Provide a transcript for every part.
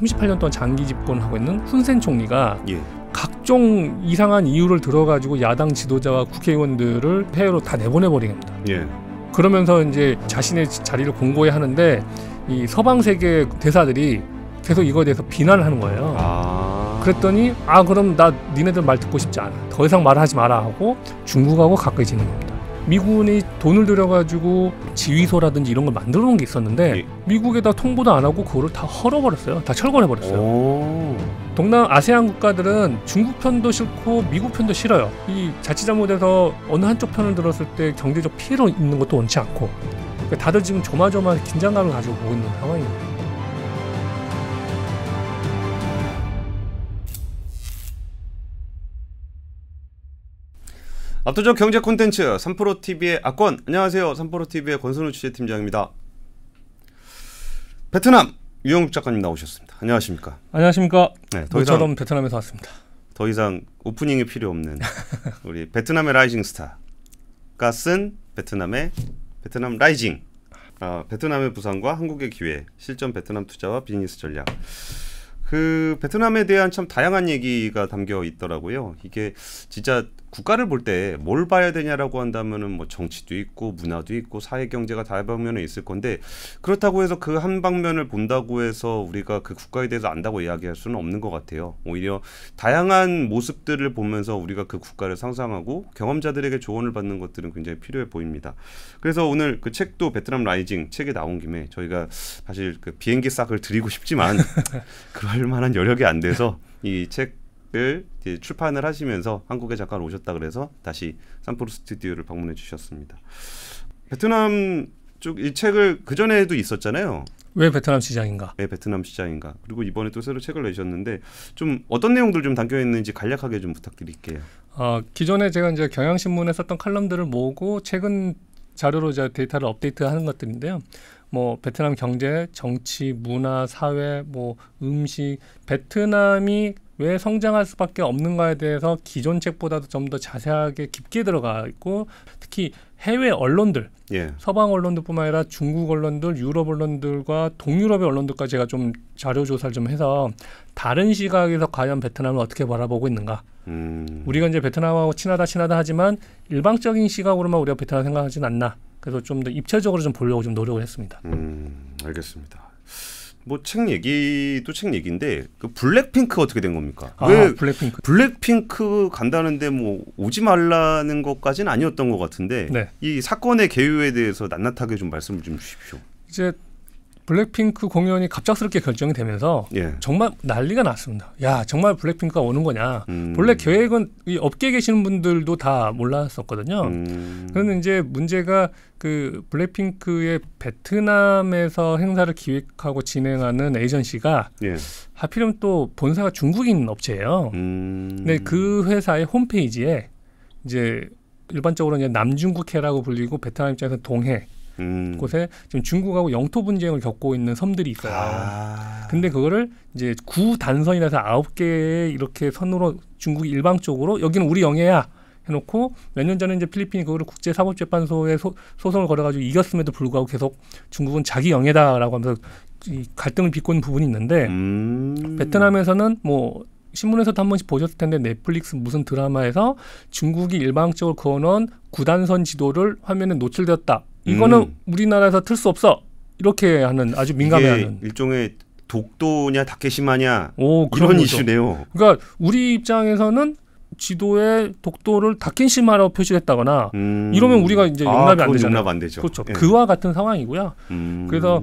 38년 동안 장기 집권하고 있는 훈센 총리가 예. 각종 이상한 이유를 들어가지고 야당 지도자와 국회의원들을 해외로 다 내보내버립니다. 예. 그러면서 이제 자신의 자리를 공고히 하는데 이 서방 세계 대사들이 계속 이거에 대해서 비난을 하는 거예요. 아... 그랬더니 아 그럼 나 니네들 말 듣고 싶지 않아. 더 이상 말하지 마라 하고 중국하고 가까이지는 겁니다. 미군이 돈을 들여가지고 지휘소라든지 이런 걸 만들어 놓은 게 있었는데 예. 미국에다 통보도 안 하고 그거를 다 헐어버렸어요. 다 철거해버렸어요. 오. 동남 아세안 국가들은 중국 편도 싫고 미국 편도 싫어요. 이자치잘못에서 어느 한쪽 편을 들었을 때 경제적 피해로있는 것도 원치 않고 그러니까 다들 지금 조마조마 긴장감을 가지고 보고 있는 상황입니다. 압도적 경제 콘텐츠 삼프로 TV의 악권 안녕하세요. 삼프로 TV의 권선우 취재팀장입니다. 베트남 유영국 작가님 나오셨습니다. 안녕하십니까? 안녕하십니까? 네, 더 이상 처럼 베트남에서 왔습니다. 더 이상 오프닝이 필요 없는 우리 베트남의 라이징 스타가 쓴 베트남의 베트남 라이징 어, 베트남의 부상과 한국의 기회 실전 베트남 투자와 비즈니스 전략 그 베트남에 대한 참 다양한 얘기가 담겨 있더라고요. 이게 진짜 국가를 볼 때 뭘 봐야 되냐라고 한다면은 뭐 정치도 있고 문화도 있고 사회 경제가 다방면에 있을 건데 그렇다고 해서 그 한 방면을 본다고 해서 우리가 그 국가에 대해서 안다고 이야기할 수는 없는 것 같아요. 오히려 다양한 모습들을 보면서 우리가 그 국가를 상상하고 경험자들에게 조언을 받는 것들은 굉장히 필요해 보입니다. 그래서 오늘 그 책도 베트남 라이징 책에 나온 김에 저희가 사실 그 비행기 싹을 드리고 싶지만 그럴 만한 여력이 안 돼서 이책 을 출판을 하시면서 한국에 잠깐 오셨다 그래서 다시 산포르 스튜디오를 방문해 주셨습니다. 베트남 쪽 이 책을 그 전에도 있었잖아요. 왜 베트남 시장인가? 왜 베트남 시장인가? 그리고 이번에 또 새로 책을 내셨는데 좀 어떤 내용들 좀 담겨 있는지 간략하게 좀 부탁드릴게요. 어, 기존에 제가 이제 경향신문에 썼던 칼럼들을 모으고 최근 자료로 이제 데이터를 업데이트하는 것들인데요. 뭐 베트남 경제, 정치, 문화, 사회, 뭐 음식, 베트남이 왜 성장할 수밖에 없는가에 대해서 기존 책보다도 좀 더 자세하게 깊게 들어가 있고 특히 해외 언론들, 예. 서방 언론들뿐만 아니라 중국 언론들, 유럽 언론들과 동유럽의 언론들까지 제가 좀 자료 조사를 좀 해서 다른 시각에서 과연 베트남을 어떻게 바라보고 있는가. 음. 우리가 이제 베트남하고 친하다 친하다 하지만 일방적인 시각으로만 우리가 베트남 생각하지는 않나. 그래서 좀 더 입체적으로 좀 보려고 좀 노력을 했습니다. 음, 알겠습니다. 뭐책 얘기도 책 얘기인데 그 블랙핑크 어떻게 된 겁니까? 아, 왜 블랙핑크 블랙핑크 간다는데 뭐 오지 말라는 것까지는 아니었던 것 같은데 네. 이 사건의 개요에 대해서 낱낱하게 좀 말씀을 좀 주십시오. 이제 블랙핑크 공연이 갑작스럽게 결정이 되면서 예. 정말 난리가 났습니다. 야 정말 블랙핑크가 오는 거냐? 음. 본래 계획은 이 업계에 계시는 분들도 다 몰랐었거든요. 음. 그런데 이제 문제가 그 블랙핑크의 베트남에서 행사를 기획하고 진행하는 에이전시가 예. 하필이면 또 본사가 중국인 업체예요. 음. 근데 그 회사의 홈페이지에 이제 일반적으로 이제 남중국해라고 불리고 베트남 입장에서 동해 음. 곳에 지금 중국하고 영토 분쟁을 겪고 있는 섬들이 있어요. 아. 근데 그거를 이제 구 단선이라 서 아홉 개의 이렇게 선으로 중국이 일방적으로 여기는 우리 영해야 해놓고 몇 년 전에 이제 필리핀이 그거를 국제사법재판소에 소, 송을 걸어가지고 이겼음에도 불구하고 계속 중국은 자기 영해다라고 하면서 이 갈등을 빚고는 부분이 있는데 음. 베트남에서는 뭐 신문에서도 한 번씩 보셨을 텐데 넷플릭스 무슨 드라마에서 중국이 일방적으로 그어놓은 구단선 지도를 화면에 노출되었다. 이거는 음. 우리나라에서 틀 수 없어. 이렇게 하는 아주 민감해하는 일종의 독도냐 다케시마냐 오, 그런 거죠. 이슈네요. 그러니까 우리 입장에서는 지도에 독도를 다케시마라고 표시했다거나 음. 이러면 우리가 이제 아, 용납이 아, 안 되잖아요. 용납 안 되죠. 그렇죠. 예. 그와 같은 상황이고요. 음. 그래서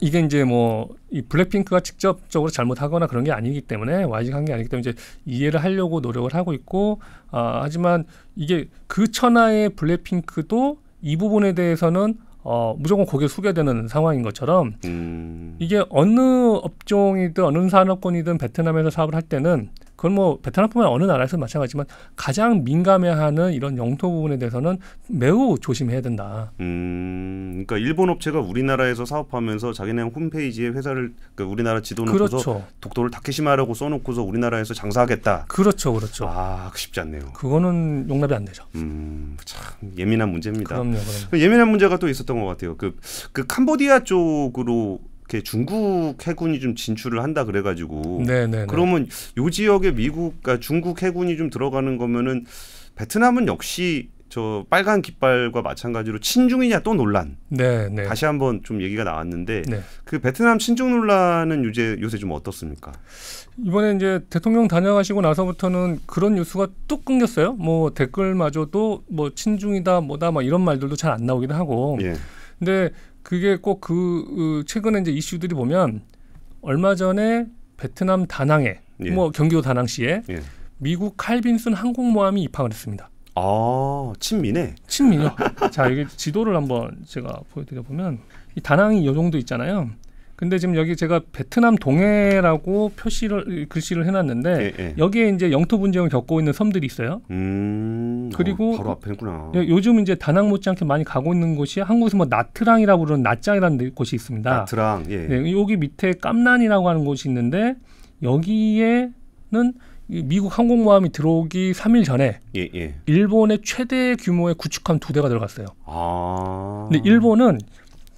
이게 이제 뭐 이 블랙핑크가 직접적으로 잘못하거나 그런 게 아니기 때문에 와이직한 게 아니기 때문에 이제 이해를 하려고 노력을 하고 있고 아, 하지만 이게 그 천하의 블랙핑크도 이 부분에 대해서는 어, 무조건 고개 숙여 되는 상황인 것처럼 음. 이게 어느 업종이든 어느 산업군이든 베트남에서 사업을 할 때는 그건 뭐 베트남뿐만 어느 나라에서 마찬가지지만 가장 민감해하는 이런 영토 부분에 대해서는 매우 조심해야 된다. 음, 그러니까 일본 업체가 우리나라에서 사업하면서 자기네 홈페이지에 회사를 그러니까 우리나라 지도 놓 그렇죠. 독도를 다케시마라고 써놓고서 우리나라에서 장사하겠다. 그렇죠, 그렇죠. 아 쉽지 않네요. 그거는 용납이 안 되죠. 음, 참 예민한 문제입니다. 그럼요, 그럼요. 그 예민한 문제가 또 있었던 것 같아요. 그, 그 캄보디아 쪽으로 이렇게 중국 해군이 좀 진출을 한다 그래가지고 네네네. 네, 네. 그러면 요 지역에 미국 그러니까 중국 해군이 좀 들어가는 거면은 베트남은 역시 저 빨간 깃발과 마찬가지로 친중이냐 또 논란. 네, 네. 다시 한번 좀 얘기가 나왔는데 네. 그 베트남 친중 논란은 요새 요새 좀 어떻습니까? 이번에 이제 대통령 다녀가시고 나서부터는 그런 뉴스가 뚝 끊겼어요. 뭐 댓글마저도 뭐 친중이다 뭐다 막 이런 말들도 잘 안 나오기도 하고. 예. 근데 그게 꼭그 그 최근에 이제 이슈들이 보면 얼마 전에 베트남 다낭에 예. 뭐 경기도 다낭시에 예. 미국 칼빈슨 항공모함이 입항을 했습니다. 아 친미네. 친미요. 자 이게 지도를 한번 제가 보여드려 보면 이 다낭이 요 정도 있잖아요. 근데 지금 여기 제가 베트남 동해라고 표시를 글씨를 해놨는데 예, 예. 여기에 이제 영토 분쟁을 겪고 있는 섬들이 있어요. 음, 그리고 어, 바로 앞에구나. 요즘 이제 다낭 못지않게 많이 가고 있는 곳이 한국에서 뭐 나트랑이라고 부르는 나짱이라는 곳이 있습니다. 나트랑. 예. 네, 여기 밑에 깜난이라고 하는 곳이 있는데 여기에는 미국 항공모함이 들어오기 3일 전에 예, 예. 일본의 최대 규모의 구축함 두 대가 들어갔어요. 아. 근데 일본은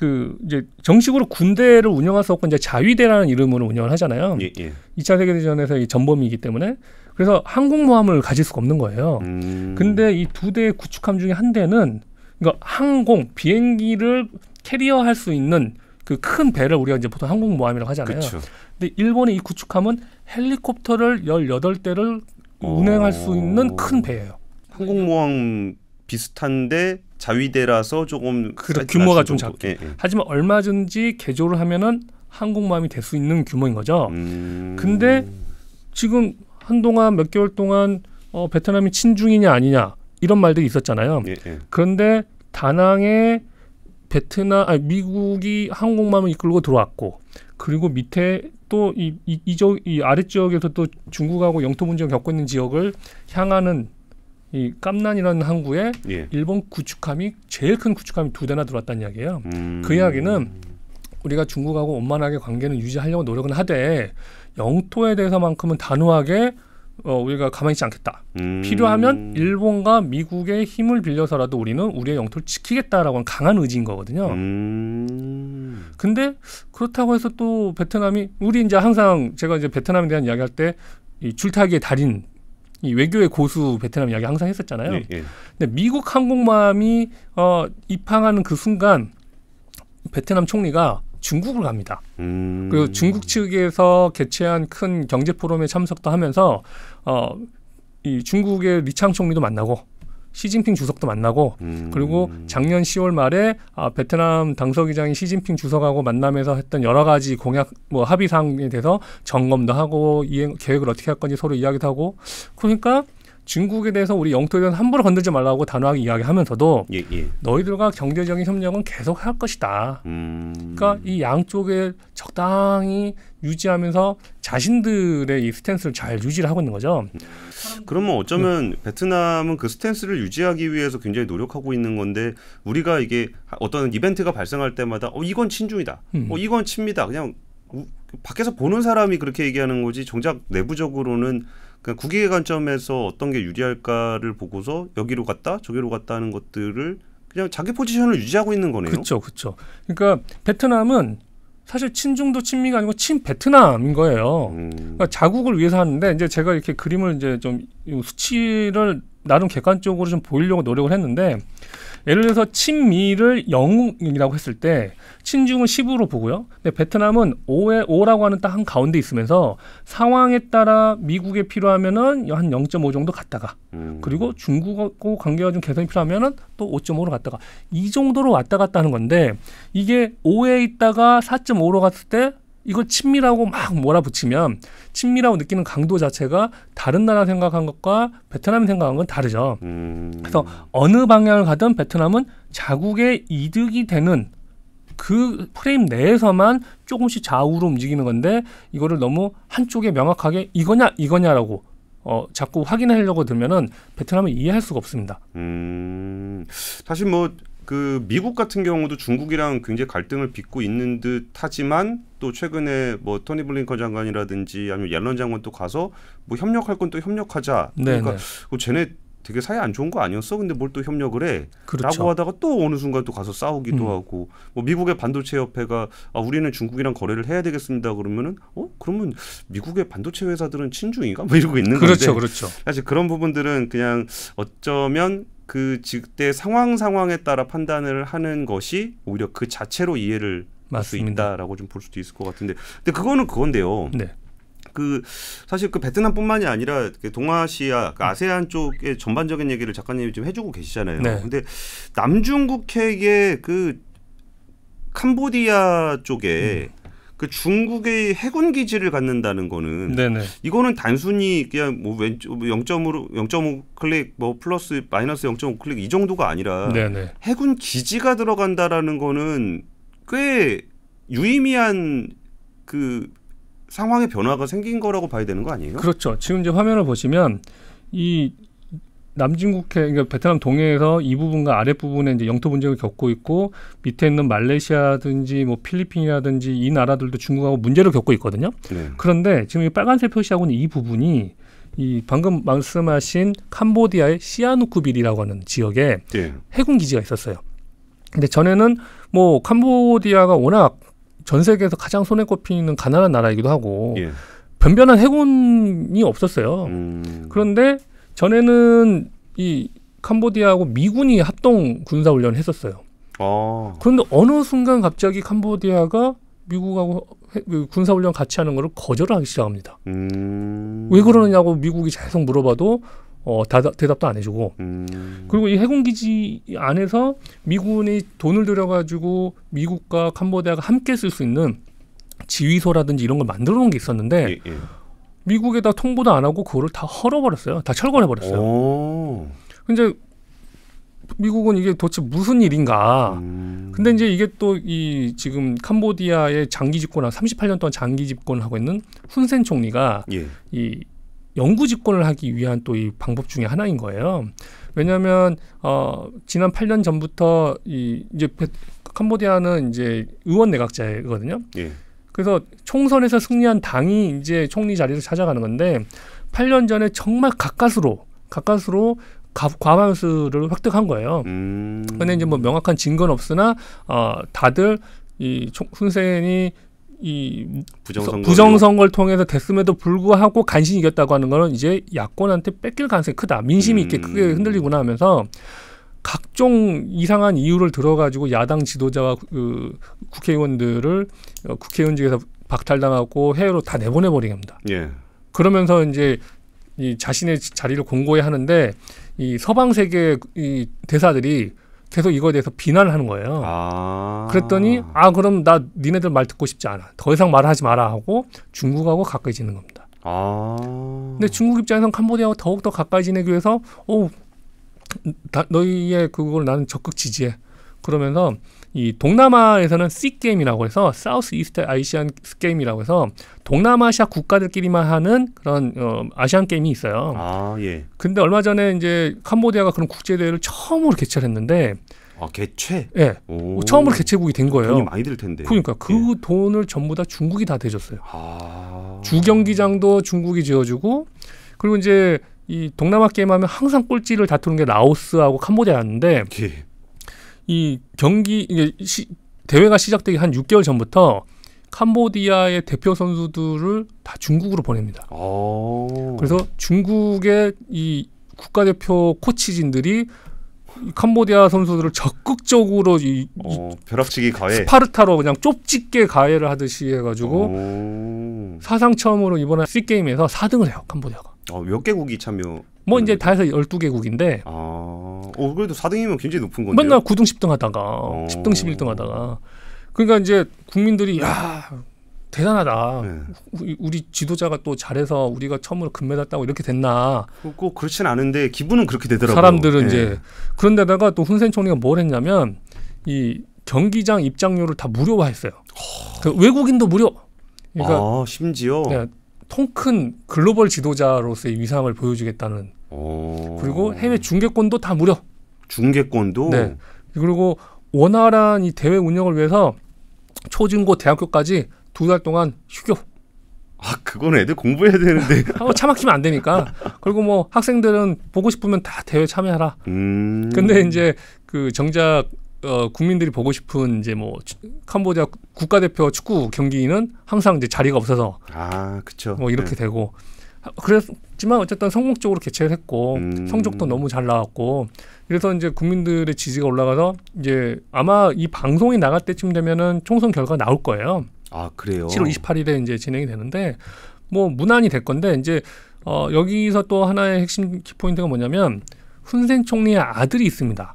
그 이제 정식으로 군대를 운영할 수 없고 이제 자위대라는 이름으로 운영을 하잖아요. 예, 예. 2차 세계대전에서 이 전범이기 때문에 그래서 항공모함을 가질 수가 없는 거예요. 음. 근데 이 두 대의 구축함 중에 한 대는 그러니까 항공 비행기를 캐리어 할 수 있는 그 큰 배를 우리가 이제 보통 항공모함이라고 하잖아요. 그쵸. 근데 일본의 이 구축함은 헬리콥터를 열여덟 대를 운행할 수 있는 큰 배예요. 항공모함 비슷한데 자위대라서 조금 그렇 규모가 좀작게 예, 예. 하지만 얼마든지 개조를 하면은 항공모함이 될 수 있는 규모인 거죠. 음... 근데 지금 한동안 몇 개월 동안 어, 베트남이 친중이냐 아니냐 이런 말들이 있었잖아요. 예, 예. 그런데 다낭에 베트남 아니 미국이 항공모함을 이끌고 들어왔고 그리고 밑에 또 이 이 이, 이, 이 아래 지역에서 또 중국하고 영토 문제를 겪고 있는 지역을 향하는 이 깜난이라는 항구에 예. 일본 구축함이 제일 큰 구축함이 두 대나 들어왔다는 이야기예요. 음. 그 이야기는 우리가 중국하고 원만하게 관계는 유지하려고 노력은 하되 영토에 대해서만큼은 단호하게 어, 우리가 가만히 있지 않겠다. 음. 필요하면 일본과 미국의 힘을 빌려서라도 우리는 우리의 영토를 지키겠다라고 하는 강한 의지인 거거든요. 음. 근데 그렇다고 해서 또 베트남이 우리 이제 항상 제가 이제 베트남에 대한 이야기할 때이 줄타기의 달인 이 외교의 고수 베트남 이야기 항상 했었잖아요. 예, 예. 근데 미국 항공모함이 어, 입항하는 그 순간 베트남 총리가 중국을 갑니다. 음. 그리고 중국 측에서 개최한 큰 경제 포럼에 참석도 하면서 어, 이 중국의 리창 총리도 만나고 시진핑 주석도 만나고 음. 그리고 작년 10월 말에 아, 베트남 당서기장이 시진핑 주석하고 만남에서 했던 여러 가지 공약 뭐 합의 사항에 대해서 점검도 하고 이행 계획을 어떻게 할 건지 서로 이야기도 하고 그러니까 중국에 대해서 우리 영토에 대한 함부로 건들지 말라고 단호하게 이야기하면서도 예, 예. 너희들과 경제적인 협력은 계속 할 것이다. 음. 그러니까 이 양쪽에 적당히 유지하면서 자신들의 이 스탠스를 잘 유지를 하고 있는 거죠. 그러면 어쩌면 네. 베트남은 그 스탠스를 유지하기 위해서 굉장히 노력하고 있는 건데 우리가 이게 어떤 이벤트가 발생할 때마다 어 이건 친중이다. 음. 어 이건 친니다 그냥 밖에서 보는 사람이 그렇게 얘기하는 거지 정작 내부적으로는 그러 국익의 관점에서 어떤 게 유리할까를 보고서 여기로 갔다 저기로 갔다 하는 것들을 그냥 자기 포지션을 유지하고 있는 거네요. 그렇죠, 그렇죠. 그러니까 베트남은 사실 친중도 친미가 아니고 친베트남인 거예요. 음. 그러니까 자국을 위해서 하는데 이제 제가 이렇게 그림을 이제 좀 수치를 나름 객관적으로 좀 보이려고 노력을 했는데 예를 들어서 친미를 영이라고 웅 했을 때 친중은 10으로 보고요. 근데 베트남은 5에 5라고 하는 딱 한 가운데 있으면서 상황에 따라 미국에 필요하면은 한0.5 정도 갔다가 음. 그리고 중국하고 관계가 좀 개선이 필요하면은 또 5.5로 갔다가 이 정도로 왔다 갔다 하는 건데 이게 5에 있다가 4.5로 갔을 때 이걸 친밀하고 막 몰아붙이면 친밀하고 느끼는 강도 자체가 다른 나라 생각한 것과 베트남 생각한 건 다르죠. 음. 그래서 어느 방향을 가든 베트남은 자국의 이득이 되는 그 프레임 내에서만 조금씩 좌우로 움직이는 건데 이거를 너무 한쪽에 명확하게 이거냐 이거냐라고 어, 자꾸 확인하려고 들면은 베트남을 이해할 수가 없습니다. 음, 사실 뭐그 미국 같은 경우도 중국이랑 굉장히 갈등을 빚고 있는 듯 하지만 또 최근에 뭐 토니 블링컨 장관이라든지 아니면 옐런 장관 도 가서 뭐 협력할 건 또 협력하자. 네, 그러니까 뭐 쟤네 되게 사이 안 좋은 거 아니었어? 근데 뭘 또 협력을 해? 그렇죠. 라고 하다가 또 어느 순간 또 가서 싸우기도 음. 하고 뭐 미국의 반도체 협회가 아, 우리는 중국이랑 거래를 해야 되겠습니다. 그러면은 어 그러면 미국의 반도체 회사들은 친중인가? 뭐 이러고 있는 그렇죠, 건데 그렇죠. 사실 그런 부분들은 그냥 어쩌면 그 그때 상황 상황에 따라 판단을 하는 것이 오히려 그 자체로 이해를 할 수 있다라고 좀 볼 수도 있을 것 같은데 근데 그거는 그건데요. 네. 그 사실 그 베트남뿐만이 아니라 그 동아시아 그 아세안 쪽의 전반적인 얘기를 작가님이 좀 해주고 계시잖아요. 네. 근데 남중국해의 그 캄보디아 쪽에 음. 그 중국의 해군 기지를 갖는다는 거는 네네. 이거는 단순히 그냥 뭐 왼쪽 0.5 뭐 0.5 클릭 뭐 플러스 마이너스 0.5 클릭 이 정도가 아니라 네네. 해군 기지가 들어간다라는 거는 꽤 유의미한 그 상황의 변화가 생긴 거라고 봐야 되는 거 아니에요? 그렇죠. 지금 이제 화면을 보시면 이 남진국해 그러니까 베트남 동해에서 이 부분과 아랫 부분에 이제 영토 분쟁을 겪고 있고 밑에 있는 말레이시아든지 뭐 필리핀이라든지 이 나라들도 중국하고 문제를 겪고 있거든요. 네. 그런데 지금 이 빨간색 표시하고는 이 부분이 이 방금 말씀하신 캄보디아의 시아누쿠빌이라고 하는 지역에 네. 해군 기지가 있었어요. 근데 전에는 뭐 캄보디아가 워낙 전 세계에서 가장 손에 꼽히는 가난한 나라이기도 하고 예. 변변한 해군이 없었어요. 음. 그런데 전에는 이 캄보디아하고 미군이 합동 군사 훈련 을 했었어요. 아. 그런데 어느 순간 갑자기 캄보디아가 미국하고 그 군사 훈련 같이 하는 거를 거절하기 시작합니다. 음. 왜 그러느냐고 미국이 계속 물어봐도 어, 다다, 대답도 안 해주고 음. 그리고 이 해군 기지 안에서 미군이 돈을 들여가지고 미국과 캄보디아가 함께 쓸 수 있는 지휘소라든지 이런 걸 만들어 놓은 게 있었는데 예, 예. 미국에다 통보도 안 하고 그거를 다 헐어버렸어요. 다 철거해버렸어요. 근데 미국은 이게 도대체 무슨 일인가. 음. 근데 이제 이게 또 이 지금 캄보디아의 장기 집권한 38년 동안 장기 집권을 하고 있는 훈센 총리가 예. 이 영구 집권을 하기 위한 또 이 방법 중에 하나인 거예요. 왜냐하면 어 지난 8년 전부터 이 이제 캄보디아는 이제 의원 내각제거든요. 예. 그래서 총선에서 승리한 당이 이제 총리 자리를 찾아가는 건데 8년 전에 정말 가까스로 가까스로 과반수를 획득한 거예요. 음. 근데 이제 뭐 명확한 증거는 없으나 어 다들 이 총, 훈센이 이 부정선거 를 통해서 됐음에도 불구하고 간신히 이겼다고 하는 거는 이제 야권한테 뺏길 가능성이 크다. 민심이 음. 이렇게 크게 음. 흔들리구나 하면서 각종 이상한 이유를 들어가지고 야당 지도자와 그 국회의원들을 어, 국회의원직에서 박탈당하고 해외로 다 내보내버리게 합니다. 예. 그러면서 이제 이 자신의 자리를 공고히 하는데 이 서방 세계 이 대사들이 계속 이거에 대해서 비난을 하는 거예요. 아. 그랬더니 아 그럼 나 니네들 말 듣고 싶지 않아. 더 이상 말하지 마라 하고 중국하고 가까이 지는 겁니다. 아. 근데 중국 입장에선 캄보디아하 더욱더 가까이 지내기 위해서 어 다, 너희의 그걸 나는 적극 지지해. 그러면서 이 동남아에서는 C 게임이라고 해서 사우스 이스트 아시안 게임이라고 해서 동남아시아 국가들끼리만 하는 그런 어, 아시안 게임이 있어요. 아 예. 근데 얼마 전에 이제 캄보디아가 그런 국제 대회를 처음으로 개최했는데. 아 개최? 예. 오. 처음으로 개최국이 된 거예요. 돈이 많이 들 텐데. 그러니까 그 예. 돈을 전부 다 중국이 다 대줬어요. 아. 주 경기장도 중국이 지어주고 그리고 이제 이 동남아 게임 하면 항상 꼴찌를 다투는 게 라오스하고 캄보디아였는데 예. 이 경기 이게 시, 대회가 시작되기 한 6개월 전부터 캄보디아의 대표 선수들을 다 중국으로 보냅니다. 오. 아. 그래서 중국의 이 국가대표 코치진들이 캄보디아 선수들을 적극적으로 이, 어, 벼락치기 가해 스파르타로 그냥 좁집게 가해를 하듯이 해가지고 오. 사상 처음으로 이번에 C 게임에서 4등을 해요 캄보디아가. 어, 몇 개국이 참여? 뭐 이제 다 해서 12개국인데. 아. 어, 그래도 4등이면 굉장히 높은 건데. 맨날 9등 10등 하다가 어. 10등 11등 하다가. 그러니까 이제 국민들이 야, 대단하다. 네. 우리 지도자가 또 잘해서 우리가 처음으로 금메달 따고 이렇게 됐나. 그, 꼭 그렇진 않은데 기분은 그렇게 되더라고요. 사람들은 네. 이제 예. 그런데다가 또 훈센 총리가 뭘 했냐면 이 경기장 입장료를 다 무료화했어요. 그 외국인도 무료. 그러니까 아, 심지어 네, 통큰 글로벌 지도자로서의 위상을 보여주겠다는 오. 그리고 해외 중계권도 다 무료. 중계권도 네. 그리고 원활한 이 대회 운영을 위해서 초중고 대학교까지 두 달 동안 휴교. 아 그건 애들 공부해야 되는데. 어, 차 막히면 안 되니까. 그리고 뭐 학생들은 보고 싶으면 다 대회 참여하라. 음. 근데 이제 그 정작 어, 국민들이 보고 싶은 이제 뭐 캄보디아 국가대표 축구 경기는 항상 이제 자리가 없어서 아, 그렇죠. 뭐 이렇게 네. 되고 그랬지만 어쨌든 성공적으로 개최를 했고 음. 성적도 너무 잘 나왔고 그래서 이제 국민들의 지지가 올라가서 이제 아마 이 방송이 나갈 때쯤 되면은 총선 결과 나올 거예요. 아 그래요. 7월 28일에 이제 진행이 되는데 뭐 무난히 될 건데 이제 어, 여기서 또 하나의 핵심 키포인트가 뭐냐면 훈센 총리의 아들이 있습니다.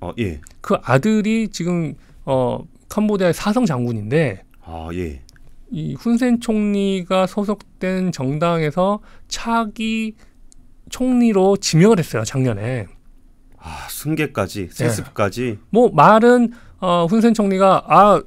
어, 예. 그 아들이 지금 어, 캄보디아의 사성 장군인데 아, 예. 이 훈센 총리가 소속된 정당에서 차기 총리로 지명을 했어요 작년에. 아 승계까지 네. 세습까지. 네. 뭐 말은 어, 훈센 총리가 아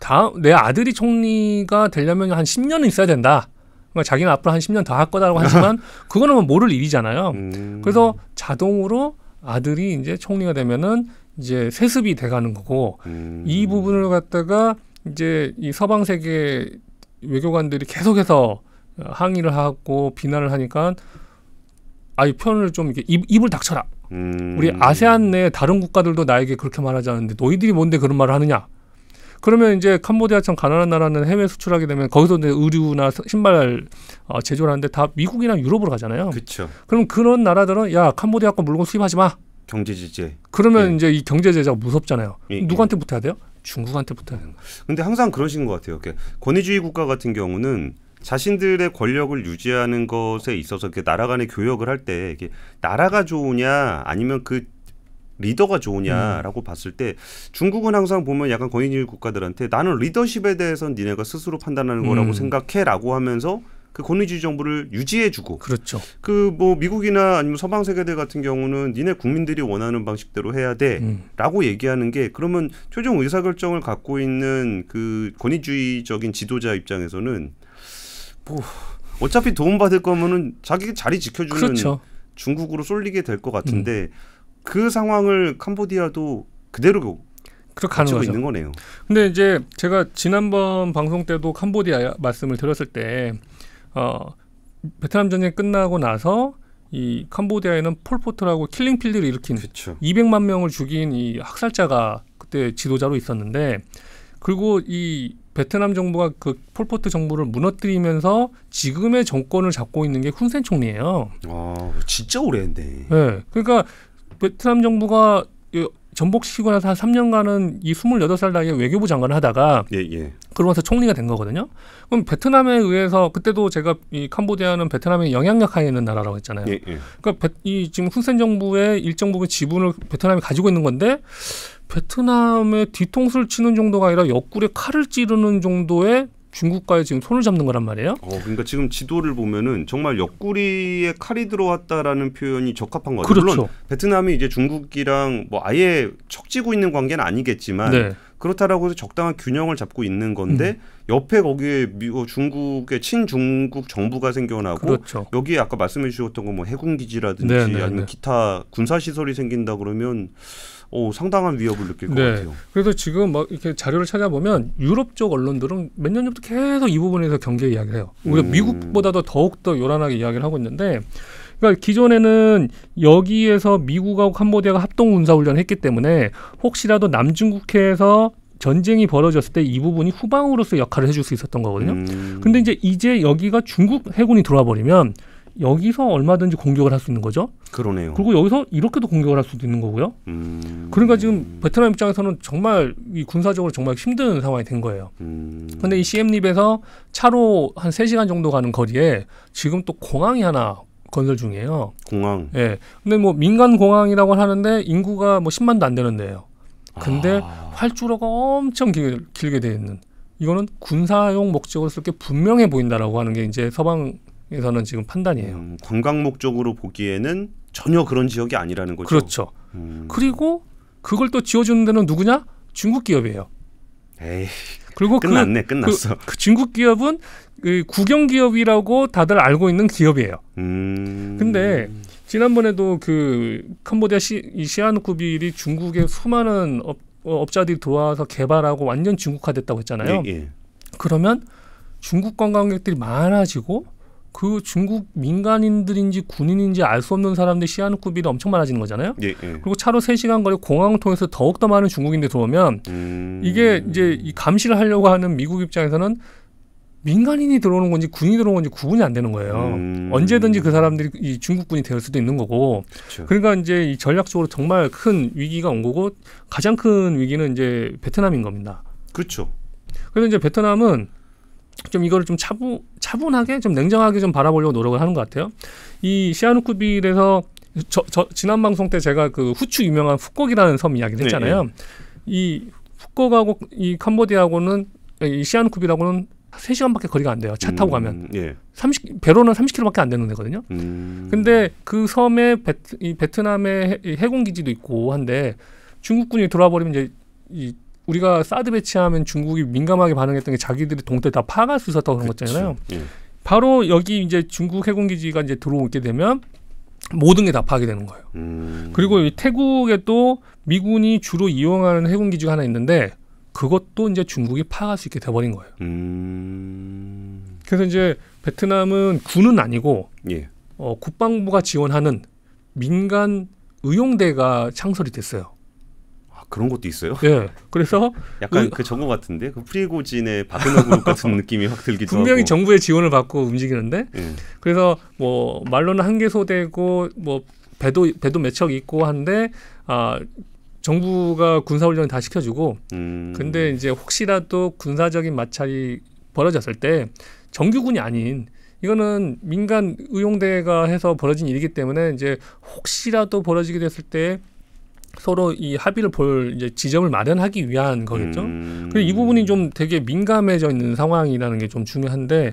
다음 내 아들이 총리가 되려면 한 10년은 있어야 된다. 그러니까 자기는 앞으로 한 10년 더 할 거다라고 하지만 그거는 뭐 모를 일이잖아요. 음. 그래서 자동으로 아들이 이제 총리가 되면은 이제 세습이 돼가는 거고 음. 이 부분을 갖다가 이제 이 서방 세계 외교관들이 계속해서 항의를 하고 비난을 하니까 아이 표현을 좀 이렇게 입, 입을 닥쳐라. 음. 우리 아세안 내 다른 국가들도 나에게 그렇게 말하지 않는데 너희들이 뭔데 그런 말을 하느냐. 그러면 이제 캄보디아처럼 가난한 나라는 해외 수출하게 되면 거기서 이제 의류나 신발 어, 제조를 하는데 다 미국이나 유럽으로 가잖아요. 그렇죠. 그럼 그런 나라들은 야 캄보디아 거 물건 수입하지 마. 경제 제재. 그러면 예. 이제 이 경제 제재가 무섭잖아요. 예, 예, 누구한테 붙어야 돼요? 중국한테 붙어야 되는 거예요. 근데 항상 그러신 것 같아요. 권위주의 국가 같은 경우는 자신들의 권력을 유지하는 것에 있어서 이렇게 나라 간의 교역을 할 때 이게 나라가 좋으냐 아니면 그 리더가 좋으냐라고 음. 봤을 때 중국은 항상 보면 약간 권위주의 국가들한테 나는 리더십에 대해서는 니네가 스스로 판단하는 거라고 음. 생각해라고 하면서 그 권위주의 정부를 유지해주고 그렇죠. 그 뭐 미국이나 아니면 서방 세계들 같은 경우는 니네 국민들이 원하는 방식대로 해야 돼라고 음. 얘기하는 게 그러면 최종 의사결정을 갖고 있는 그 권위주의적인 지도자 입장에서는 뭐 어차피 도움받을 거면은 자기 자리 지켜주는 그렇죠. 중국으로 쏠리게 될 것 같은데. 음. 그 상황을 캄보디아도 그대로 그 그렇게 하는 거죠. 있는 거네요. 근데 이제 제가 지난번 방송 때도 캄보디아 말씀을 드렸을 때 어, 베트남 전쟁 끝나고 나서 이 캄보디아에는 폴포트라고 킬링필드를 일으킨 그쵸. 200만 명을 죽인 이 학살자가 그때 지도자로 있었는데 그리고 이 베트남 정부가 그 폴포트 정부를 무너뜨리면서 지금의 정권을 잡고 있는 게 훈센 총리예요. 아, 진짜 오래했네. 네, 그러니까 베트남 그 정부가 전복시키고 나서 한 3년간은 이 28살 나이에 외교부 장관을 하다가 예, 예. 그러면서 총리가 된 거거든요. 그럼 베트남에 의해서 그때도 제가 이 캄보디아는 베트남의 영향력 하에 있는 나라라고 했잖아요. 예, 예. 그러니까 이 지금 훈센 정부의 일정 부분 지분을 베트남이 가지고 있는 건데 베트남의 뒤통수를 치는 정도가 아니라 옆구리에 칼을 찌르는 정도의 중국과의 지금 손을 잡는 거란 말이에요. 어, 그러니까 지금 지도를 보면은 정말 옆구리에 칼이 들어왔다라는 표현이 적합한 거죠. 그렇죠. 물론 베트남이 이제 중국이랑 뭐 아예 척지고 있는 관계는 아니겠지만 네. 그렇다라고 해서 적당한 균형을 잡고 있는 건데 음. 옆에 거기에 미국 어, 중국의 친중국 정부가 생겨나고 그렇죠. 여기에 아까 말씀해 주셨던 거 뭐 해군 기지라든지 네네네. 아니면 네. 기타 군사 시설이 생긴다 그러면 오, 어, 상당한 위협을 느낄 것 네. 같아요. 그래서 지금 막 이렇게 자료를 찾아보면 유럽 쪽 언론들은 몇 년 전부터 계속 이 부분에서 경계 이야기해요. 우리가 음. 미국보다도 더욱 더 요란하게 이야기를 하고 있는데 그러니까 기존에는 여기에서 미국하고 캄보디아가 합동 군사 훈련을 했기 때문에 혹시라도 남중국해에서 전쟁이 벌어졌을 때 이 부분이 후방으로서 역할을 해줄 수 있었던 거거든요. 음. 근데 이제 이제 여기가 중국 해군이 들어와 버리면 여기서 얼마든지 공격을 할 수 있는 거죠. 그러네요. 그리고 여기서 이렇게도 공격을 할 수도 있는 거고요. 음... 그러니까 지금 베트남 입장에서는 정말 이 군사적으로 정말 힘든 상황이 된 거예요. 음. 근데 이 CM립에서 차로 한 세시간 정도 가는 거리에 지금 또 공항이 하나 건설 중이에요. 공항. 예. 근데 뭐 민간 공항이라고 하는데 인구가 뭐 10만도 안 되는데요. 근데 아. 활주로가 엄청 길, 길게 돼 있는 이거는 군사용 목적으로 쓸 게 분명해 보인다라고 하는 게 이제 서방에서는 지금 판단이에요. 음, 관광 목적으로 보기에는 전혀 그런 지역이 아니라는 거죠. 그렇죠. 음. 그리고 그걸 또 지어주는 데는 누구냐? 중국 기업이에요. 에이. 그리고 그 끝났네, 그, 끝났어. 그, 그 중국 기업은 그 국영 기업이라고 다들 알고 있는 기업이에요. 음. 근데 지난번에도 그 캄보디아 시, 이 시아누쿠빌이 중국의 수많은 업, 어, 업자들이 도와서 개발하고 완전 중국화됐다고 했잖아요. 예, 예. 그러면 중국 관광객들이 많아지고 그 중국 민간인들인지 군인인지 알 수 없는 사람들 시한쿠비를 엄청 많아지는 거잖아요. 예, 예. 그리고 차로 세시간 거리 공항을 통해서 더욱 더 많은 중국인들이 들어오면 음... 이게 이제 이 감시를 하려고 하는 미국 입장에서는 민간인이 들어오는 건지 군인이 들어오는 건지 구분이 안 되는 거예요. 음... 언제든지 그 사람들이 이 중국군이 될 수도 있는 거고. 그렇 그러니까 이제 이 전략적으로 정말 큰 위기가 온 거고 가장 큰 위기는 이제 베트남인 겁니다. 그렇죠. 그래서 이제 베트남은 좀 이거를 좀 차분 차분하게 좀 냉정하게 좀 바라보려고 노력을 하는 것 같아요. 이 시아누쿠빌에서 저, 저 지난 방송 때 제가 그 후추 유명한 훅곡이라는 섬 이야기를 네, 했잖아요. 네, 네. 이 훅곡하고 이 캄보디아하고는 이 시아누쿠빌하고는 3시간밖에 거리가 안 돼요. 차 타고 음, 가면. 예. 30 배로는 30km밖에 안 되는 데거든요. 음. 근데 그 섬에 베트, 이 베트남의 해군 기지도 있고 한데 중국군이 돌아버리면 이제 이 우리가 사드 배치하면 중국이 민감하게 반응했던 게 자기들이 동태 다 파갈 수 있었다고 그런 그치. 그렇죠. 거잖아요. 예. 바로 여기 이제 중국 해군 기지가 이제 들어오게 되면 모든 게 다 파괴 되는 거예요. 음. 그리고 태국에 또 미군이 주로 이용하는 해군 기지가 하나 있는데 그것도 이제 중국이 파악할 수 있게 돼버린 거예요. 음. 그래서 이제 베트남은 군은 아니고 예. 어, 국방부가 지원하는 민간 의용대가 창설이 됐어요. 그런 것도 있어요. 예. 그래서 약간 음, 그정부 같은데 그 프리고진의 바그너 그룹 같은 느낌이 확 들기도 분명히 하고. 정부의 지원을 받고 움직이는데 음. 그래서 뭐 말로는 한계 소되고뭐 배도 배도 몇 척 있고 한데 아 정부가 군사 훈련 을다 시켜주고 음. 근데 이제 혹시라도 군사적인 마찰이 벌어졌을 때 정규군이 아닌 이거는 민간 의용대가 해서 벌어진 일이기 때문에 이제 혹시라도 벌어지게 됐을 때 서로 이 합의를 볼 이제 지점을 마련하기 위한 거겠죠. 음. 그리고 이 부분이 좀 되게 민감해져 있는 상황이라는 게 좀 중요한데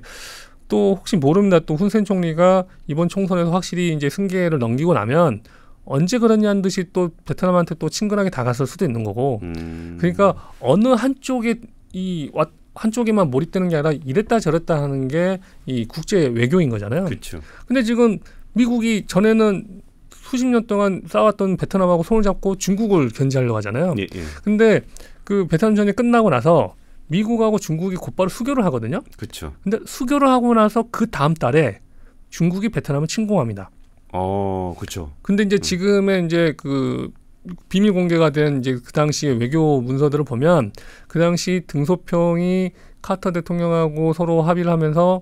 또 혹시 모릅니다. 또 훈센 총리가 이번 총선에서 확실히 이제 승계를 넘기고 나면 언제 그랬냐는 듯이 또 베트남한테 또 친근하게 다가설 수도 있는 거고. 음. 그러니까 어느 한쪽에 이 한쪽에만 몰입되는 게 아니라 이랬다 저랬다 하는 게 이 국제 외교인 거잖아요. 그쵸. 근데 지금 미국이 전에는 수십 년 동안 싸웠던 베트남하고 손을 잡고 중국을 견제하려고 하잖아요. 예, 예. 근데 그 베트남 전이 끝나고 나서 미국하고 중국이 곧바로 수교를 하거든요. 그렇죠. 근데 수교를 하고 나서 그 다음 달에 중국이 베트남을 침공합니다. 어, 그렇죠. 근데 이제 음. 지금의 이제 그 비밀 공개가 된 이제 그 당시의 외교 문서들을 보면 그 당시 등소평이 카터 대통령하고 서로 합의를 하면서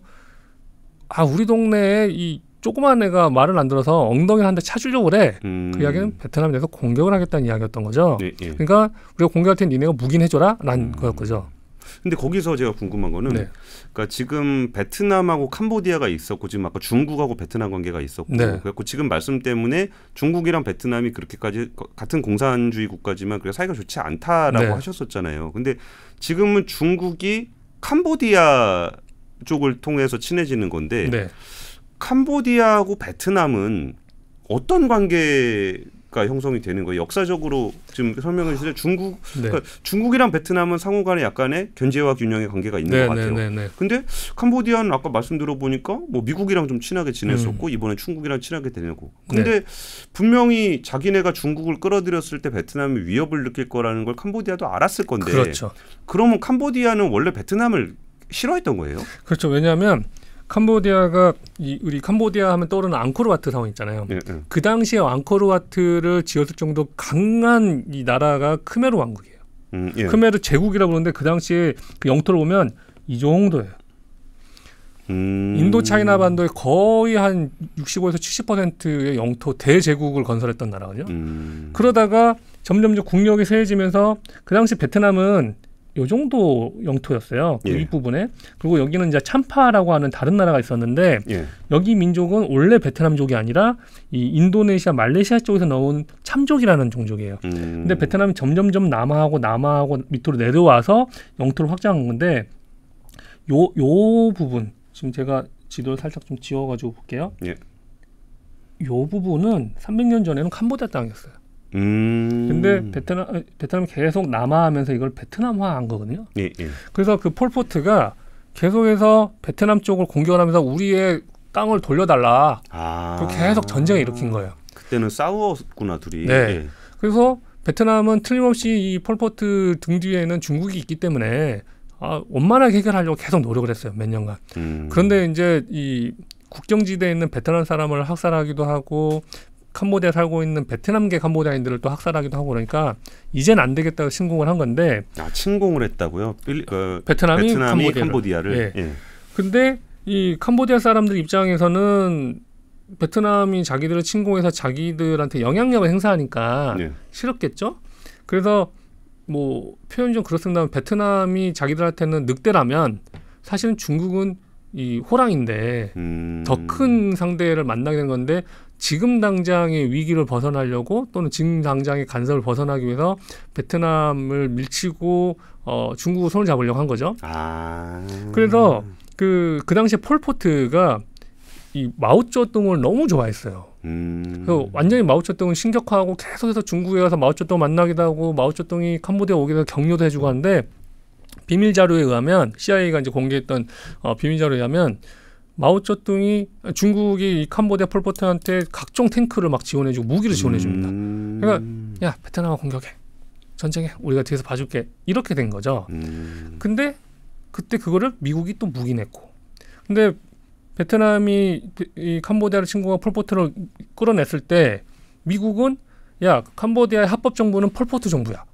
아 우리 동네에 이 조그만 애가 말을 안 들어서 엉덩이 를한대 차주려고 그래. 음. 그 이야기는 베트남에 대해서 공격을 하겠다는 이야기였던 거죠. 예, 예. 그러니까 우리가 공격할 테니 니네가 묵인해줘라 라는 음. 거였죠. 근데 거기서 제가 궁금한 거는 네. 그러니까 지금 베트남하고 캄보디아가 있었고 지금 아까 중국하고 베트남 관계가 있었고 네. 그래갖고 지금 말씀 때문에 중국이랑 베트남이 그렇게까지 같은 공산주의 국가지만 그래 사이가 좋지 않다라고 네. 하셨었잖아요. 근데 지금은 중국이 캄보디아 쪽을 통해서 친해지는 건데 네. 캄보디아하고 베트남은 어떤 관계가 형성이 되는 거예요? 역사적으로 지금 설명해 주세요. 중국 네. 그러니까 중국이랑 베트남은 상호 간에 약간의 견제와 균형의 관계가 있는 네, 것 같아요. 네, 네, 네. 근데 캄보디아는 아까 말씀 들어보니까 뭐 미국이랑 좀 친하게 지냈었고 음. 이번에 중국이랑 친하게 되려고. 근데 네. 분명히 자기네가 중국을 끌어들였을 때 베트남이 위협을 느낄 거라는 걸 캄보디아도 알았을 건데. 그렇죠. 그러면 캄보디아는 원래 베트남을 싫어했던 거예요? 그렇죠. 왜냐하면 캄보디아가 이 우리 캄보디아 하면 떠오르는 앙코르와트 상황 있잖아요. 예, 예. 그 당시에 앙코르와트를 지었을 정도 강한 이 나라가 크메르 왕국이에요. 음, 예. 크메르 제국이라고 그러는데 그 당시에 그 영토를 보면 이 정도예요. 음... 인도 차이나 반도의 거의 한 65에서 70%의 영토 대제국을 건설했던 나라거든요. 음... 그러다가 점점 국력이 세해지면서 그 당시 베트남은 요 정도 영토였어요. 그 예. 윗부분에. 그리고 여기는 이제 참파라고 하는 다른 나라가 있었는데 예. 여기 민족은 원래 베트남족이 아니라 이 인도네시아, 말레이시아 쪽에서 나온 참족이라는 종족이에요. 음. 근데 베트남이 점점점 남하하고 남하하고 밑으로 내려와서 영토를 확장한 건데 요 요 부분 지금 제가 지도를 살짝 좀 지워 가지고 볼게요. 예. 요 부분은 300년 전에는 캄보디아 땅이었어요. 음. 근데 베트남 베트남 계속 남하하면서 이걸 베트남화한 거거든요. 예, 예. 그래서 그 폴포트가 계속해서 베트남 쪽을 공격을 하면서 우리의 땅을 돌려달라. 아. 계속 전쟁을 일으킨 거예요. 그때는 싸웠구나 둘이. 네. 예. 그래서 베트남은 틀림없이 이 폴포트 등 뒤에는 중국이 있기 때문에 아, 원만하게 해결하려고 계속 노력을 했어요 몇 년간. 음. 그런데 이제 이 국경지대에 있는 베트남 사람을 학살하기도 하고 캄보디아 살고 있는 베트남계 캄보디아인들을 또 학살하기도 하고 그러니까 이젠 안 되겠다고 신공을 한 건데 아 침공을 했다고요? 빌, 어, 베트남이, 베트남이 캄보디아를. 캄보디아를. 예. 예. 근데 이 캄보디아 사람들 입장에서는 베트남이 자기들을 침공해서 자기들한테 영향력을 행사하니까 예. 싫었겠죠. 그래서 뭐 표현 이좀 그렇습니다만 베트남이 자기들한테는 늑대라면 사실은 중국은 이 호랑인데 음. 더큰 상대를 만나게 된 건데 지금 당장의 위기를 벗어나려고 또는 지금 당장의 간섭을 벗어나기 위해서 베트남을 밀치고 어, 중국을 손을 잡으려고 한 거죠. 아. 그래서 그, 그 당시에 폴포트가 이 마오쩌둥을 너무 좋아했어요. 음. 그래서 완전히 마오쩌둥을 신격화하고 계속해서 중국에 가서 마오쩌둥 만나기도 하고 마오쩌둥이 캄보디아 오게 돼서 격려도 해주고 하는데 비밀 자료에 의하면 CIA가 이제 공개했던 어, 비밀 자료에 의하면 마오쩌둥이 중국이 캄보디아 폴포트한테 각종 탱크를 막 지원해주고 무기를 지원해줍니다. 음. 그러니까 야 베트남을 공격해 전쟁해 우리가 뒤에서 봐줄게 이렇게 된 거죠. 음. 근데 그때 그거를 미국이 또 무기 냈고 근데 베트남이 이 캄보디아를 친구가 폴포트를 끌어냈을 때 미국은 야 캄보디아의 합법 정부는 폴포트 정부야.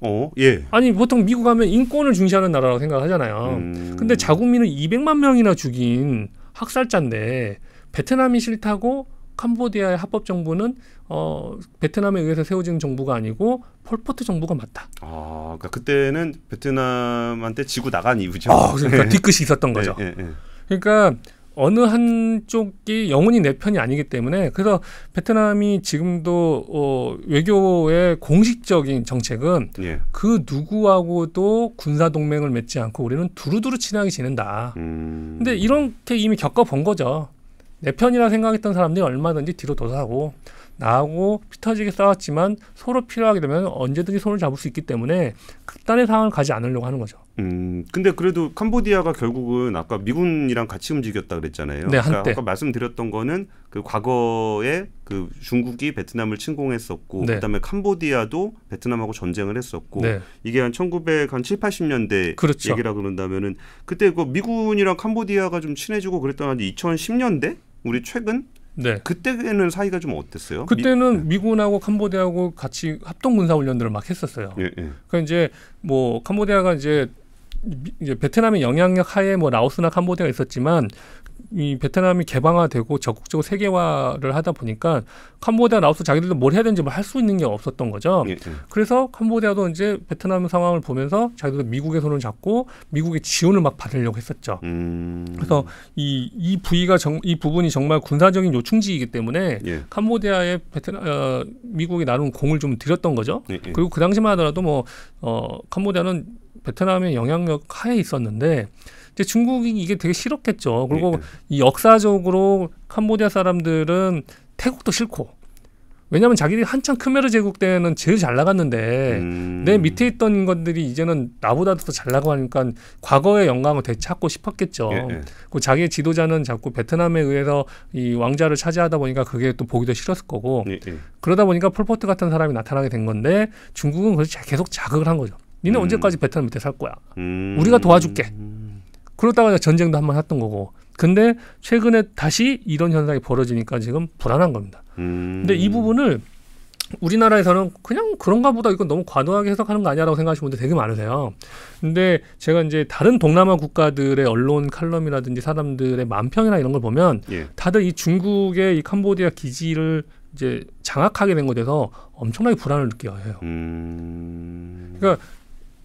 어, 예. 아니 보통 미국 하면 인권을 중시하는 나라라고 생각하잖아요. 음. 근데 자국민을 200만 명이나 죽인 학살자인데 베트남이 싫다고 캄보디아의 합법 정부는 어 베트남에 의해서 세워진 정부가 아니고 폴포트 정부가 맞다. 아, 그러니까 그때는 베트남한테 지고 나간 이유죠. 아, 그러니까 네. 뒤끝이 있었던 거죠. 예, 예, 예. 그러니까 어느 한쪽이 영원히 내 편이 아니기 때문에 그래서 베트남이 지금도 어, 외교의 공식적인 정책은 예. 그 누구하고도 군사 동맹을 맺지 않고 우리는 두루두루 친하게 지낸다. 음. 근데 이렇게 이미 겪어본 거죠. 내 편이라 생각했던 사람들이 얼마든지 뒤로 도사하고 나하고 피터지게 싸웠지만 서로 필요하게 되면 언제든지 손을 잡을 수 있기 때문에 극단의 상황을 가지 않으려고 하는 거죠. 음, 근데 그래도 캄보디아가 결국은 아까 미군이랑 같이 움직였다 그랬잖아요. 네, 그러니까 아까 말씀드렸던 거는 그 과거에 그 중국이 베트남을 침공했었고 네. 그다음에 캄보디아도 베트남하고 전쟁을 했었고 네. 이게 한 1900, 80년대 그렇죠. 얘기라 그런다면은 그때 그 미군이랑 캄보디아가 좀 친해지고 그랬던 한 2010년대 우리 최근 네. 그때는 사이가 좀 어땠어요? 그때는 미, 네. 군하고 캄보디아하고 같이 합동 군사 훈련들을 막 했었어요. 예, 예. 그러니까 이제 뭐 캄보디아가 이제 이제 베트남의 영향력 하에 뭐 라오스나 캄보디아가 있었지만 이 베트남이 개방화되고 적극적으로 세계화를 하다 보니까 캄보디아 라오스 자기들도 뭘 해야 되는지 뭐할수 있는 게 없었던 거죠. 예, 예. 그래서 캄보디아도 이제 베트남 상황을 보면서 자기들도 미국의 손을 잡고 미국의 지원을 막 받으려고 했었죠. 음... 그래서 이, 이 부위가 정, 이 부분이 정말 군사적인 요충지이기 때문에 예. 캄보디아에 베트남 어, 미국이 나눈 공을 좀 들였던 거죠. 예, 예. 그리고 그 당시만 하더라도 뭐 어, 캄보디아는 베트남의 영향력 하에 있었는데 이제 중국이 이게 되게 싫었겠죠. 그리고 네, 네. 이 역사적으로 캄보디아 사람들은 태국도 싫고 왜냐하면 자기들이 한창 크메르 제국 때는 제일 잘 나갔는데 음. 내 밑에 있던 것들이 이제는 나보다도 더 잘나가니까 과거의 영광을 되찾고 싶었겠죠. 예, 예. 그 자기의 지도자는 자꾸 베트남에 의해서 이 왕자를 차지하다 보니까 그게 또 보기도 싫었을 거고 예, 예. 그러다 보니까 폴포트 같은 사람이 나타나게 된 건데 중국은 그래서 계속 자극을 한 거죠. 니네 음. 언제까지 베트남 밑에 살 거야? 음. 우리가 도와줄게. 그러다가 전쟁도 한 번 했던 거고. 근데 최근에 다시 이런 현상이 벌어지니까 지금 불안한 겁니다. 음. 근데 이 음. 부분을 우리나라에서는 그냥 그런가 보다 이건 너무 과도하게 해석하는 거 아니야라고 생각하시는 분들 되게 많으세요. 근데 제가 이제 다른 동남아 국가들의 언론 칼럼이라든지 사람들의 만평이나 이런 걸 보면 예. 다들 이 중국의 이 캄보디아 기지를 이제 장악하게 된 것에서 엄청나게 불안을 느껴요. 음... 그러니까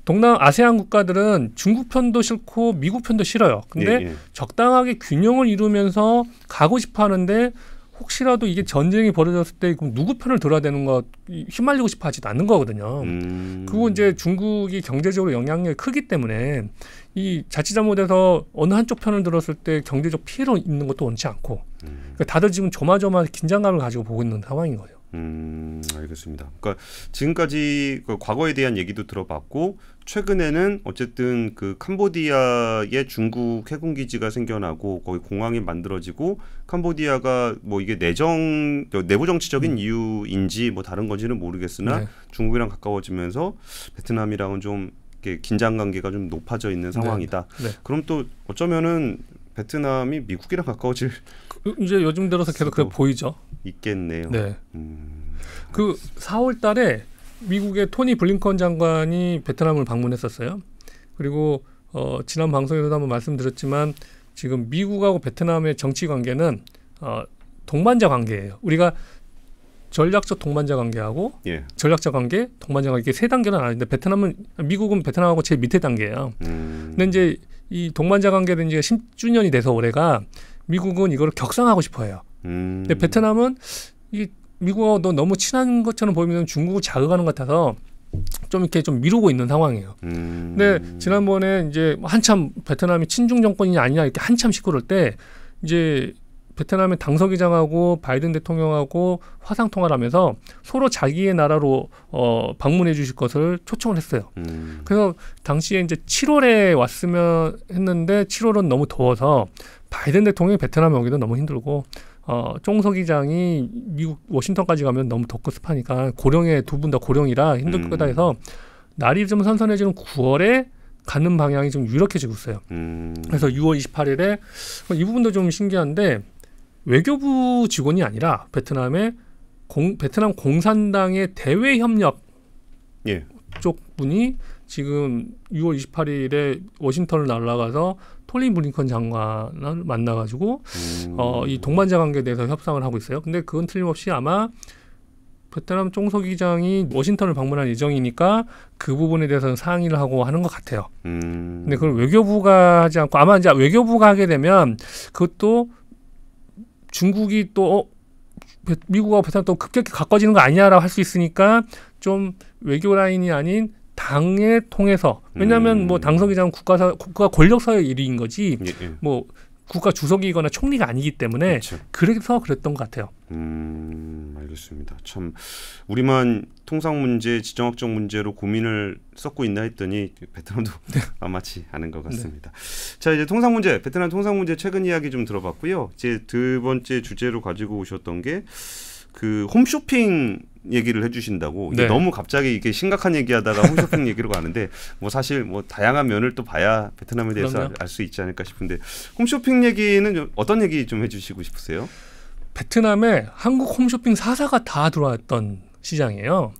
동남 아세안 국가들은 중국 편도 싫고 미국 편도 싫어요. 근데 예, 예. 적당하게 균형을 이루면서 가고 싶어 하는데 혹시라도 이게 전쟁이 벌어졌을 때 그럼 누구 편을 들어야 되는 것 휘말리고 싶어 하지도 않는 거거든요. 음. 그리고 이제 중국이 경제적으로 영향력이 크기 때문에 이 자칫 잘못해서 어느 한쪽 편을 들었을 때 경제적 피해로 있는 것도 원치 않고 음. 그러니까 다들 지금 조마조마한 긴장감을 가지고 보고 있는 상황인 거죠. 음, 알겠습니다. 그러니까 지금까지 그 과거에 대한 얘기도 들어봤고 최근에는 어쨌든 그 캄보디아에 중국 해군 기지가 생겨나고 거기 공항이 만들어지고 캄보디아가 뭐 이게 내정 그 내부 정치적인 음. 이유인지 뭐 다른 건지는 모르겠으나 네. 중국이랑 가까워지면서 베트남이랑은 좀 이렇게 긴장 관계가 좀 높아져 있는 네. 상황이다. 네. 네. 그럼 또 어쩌면은 베트남이 미국이랑 가까워질 이제 요즘 들어서 계속 그래 보이죠. 있겠네요. 네. 음. 그 4월 달에 미국의 토니 블링컨 장관이 베트남을 방문했었어요. 그리고 어, 지난 방송에서도 한번 말씀드렸지만 지금 미국하고 베트남의 정치 관계는 어, 동반자 관계예요. 우리가 전략적 동반자 관계하고 예. 전략적 관계, 동반자 관계 세 단계는 아닌데 베트남은 미국은 베트남하고 제일 밑에 단계예요. 음. 근데 이제 이 동반자 관계는 이제 10주년이 돼서 올해가 미국은 이걸 격상하고 싶어해요. 음. 근데 베트남은 이 미국하고 너무 친한 것처럼 보이면 중국을 자극하는 것 같아서 좀 이렇게 좀 미루고 있는 상황이에요. 음. 근데 지난번에 이제 한참 베트남이 친중 정권이냐 아니냐 이렇게 한참 시끄러울 때 이제 베트남의 당서기장하고 바이든 대통령하고 화상 통화를 하면서 서로 자기의 나라로 어 방문해 주실 것을 초청을 했어요. 음. 그래서 당시에 이제 7월에 왔으면 했는데 7월은 너무 더워서 바이든 대통령이 베트남 오기도 너무 힘들고 어, 총서기장이 미국 워싱턴까지 가면 너무 덥고 습하니까 고령에두분 다 고령이라 힘들 음. 거다 해서 날이 좀 선선해지는 9월에 가는 방향이 좀 유력해지고 있어요. 음. 그래서 6월 28일에 이 부분도 좀 신기한데 외교부 직원이 아니라 베트남의 공, 베트남 공산당의 대외 협력 예. 쪽 분이 지금 6월 28일에 워싱턴을 날아가서 톨리 블링컨 장관을 만나가지고 음. 어, 이 동반자 관계에 대해서 협상을 하고 있어요. 근데 그건 틀림없이 아마 베트남 총서기장이 워싱턴을 방문할 예정이니까 그 부분에 대해서는 상의를 하고 하는 것 같아요. 음. 근데 그걸 외교부가 하지 않고 아마 이제 외교부가 하게 되면 그것도 중국이 또 어, 미국하고 베트남 또 급격히 가까워지는 거 아니냐라고 할 수 있으니까 좀 외교 라인이 아닌 당에 통해서 왜냐하면 뭐 음. 뭐 당선이장 국가사 국가 권력사의 일인 거지 예, 예. 뭐 국가 주석이거나 총리가 아니기 때문에 그렇죠. 그래서 그랬던 것 같아요. 음, 알겠습니다. 참 우리만 통상 문제, 지정학적 문제로 고민을 썩고 있나 했더니 베트남도 네. 아마치 않은 것 네. 같습니다. 네. 자 이제 통상 문제, 베트남 통상 문제 최근 이야기 좀 들어봤고요. 이제 두 번째 주제로 가지고 오셨던 게그 홈쇼핑 얘기를 해주신다고 네. 너무 갑자기 이게 심각한 얘기하다가 홈쇼핑 얘기로 가는데 뭐 사실 뭐 다양한 면을 또 봐야 베트남에 대해서 알 수 있지 않을까 싶은데 홈쇼핑 얘기는 어떤 얘기 좀 해주시고 싶으세요? 베트남에 한국 홈쇼핑 사사가 다 들어왔던 시장이에요.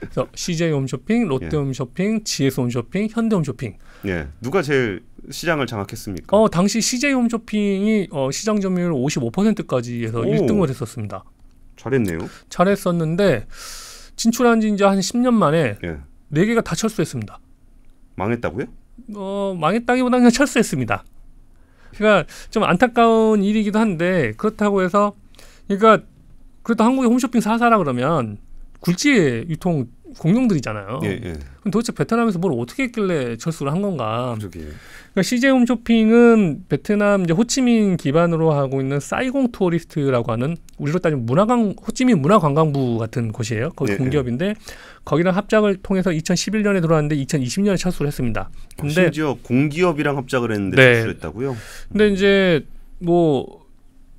그래서 CJ 홈쇼핑, 롯데 예. 홈쇼핑, GS 홈쇼핑, 현대 홈쇼핑. 예. 누가 제일 시장을 장악했습니까? 어, 당시 CJ 홈쇼핑이 어, 시장 점유율 55%까지 해서 오. 1등을 했었습니다. 잘했네요. 잘했었는데 진출한 지 이제 한 10년 만에 예. 네 개가 다 철수했습니다. 망했다고요? 어, 망했다기보다는 그냥 철수했습니다. 그러니까 좀 안타까운 일이기도 한데 그렇다고 해서 그러니까 그래도 한국에 홈쇼핑 사사라 그러면 굴지 유통 공룡들이잖아요. 예, 예. 그럼 도대체 베트남에서 뭘 어떻게 했길래 철수를 한 건가? 그러니까 CJ홈 쇼핑은 베트남 이제 호치민 기반으로 하고 있는 사이공 투어리스트라고 하는 우리로 따지면 문화관 호치민 문화관광부 같은 곳이에요. 거기 예, 예. 공기업인데 거기랑 합작을 통해서 2011년에 들어왔는데 2020년에 철수를 했습니다. 아, 근데 심지어 공기업이랑 합작을 했는데 네. 철수했다고요? 근데 이제 뭐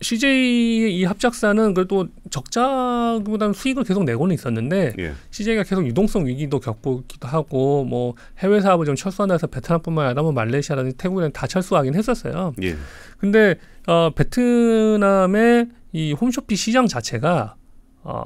CJ의 이 합작사는 그래도 적자보다는 수익을 계속 내고는 있었는데 예. CJ가 계속 유동성 위기도 겪기도 고 하고 뭐 해외 사업을 좀 철수하면서 베트남뿐만 아니라 뭐 말레이시아라든지 태국에는 다 철수하긴 했었어요. 예. 근데 어, 베트남의 이 홈쇼핑 시장 자체가 어,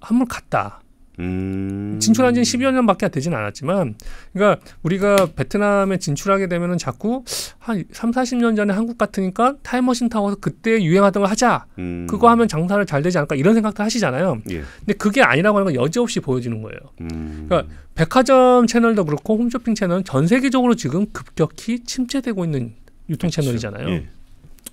한물 갔다. 음. 진출한 지 10여 년밖에 되진 않았지만, 그러니까 우리가 베트남에 진출하게 되면은 자꾸 한 3, 40년 전에 한국 같으니까 타임머신 타워서 그때 유행하던 거 하자. 음... 그거 하면 장사를 잘 되지 않을까 이런 생각도 하시잖아요. 예. 근데 그게 아니라고 하는 건 여지없이 보여지는 거예요. 음... 그러니까 백화점 채널도 그렇고 홈쇼핑 채널은 전 세계적으로 지금 급격히 침체되고 있는 유통 그렇죠. 채널이잖아요. 예.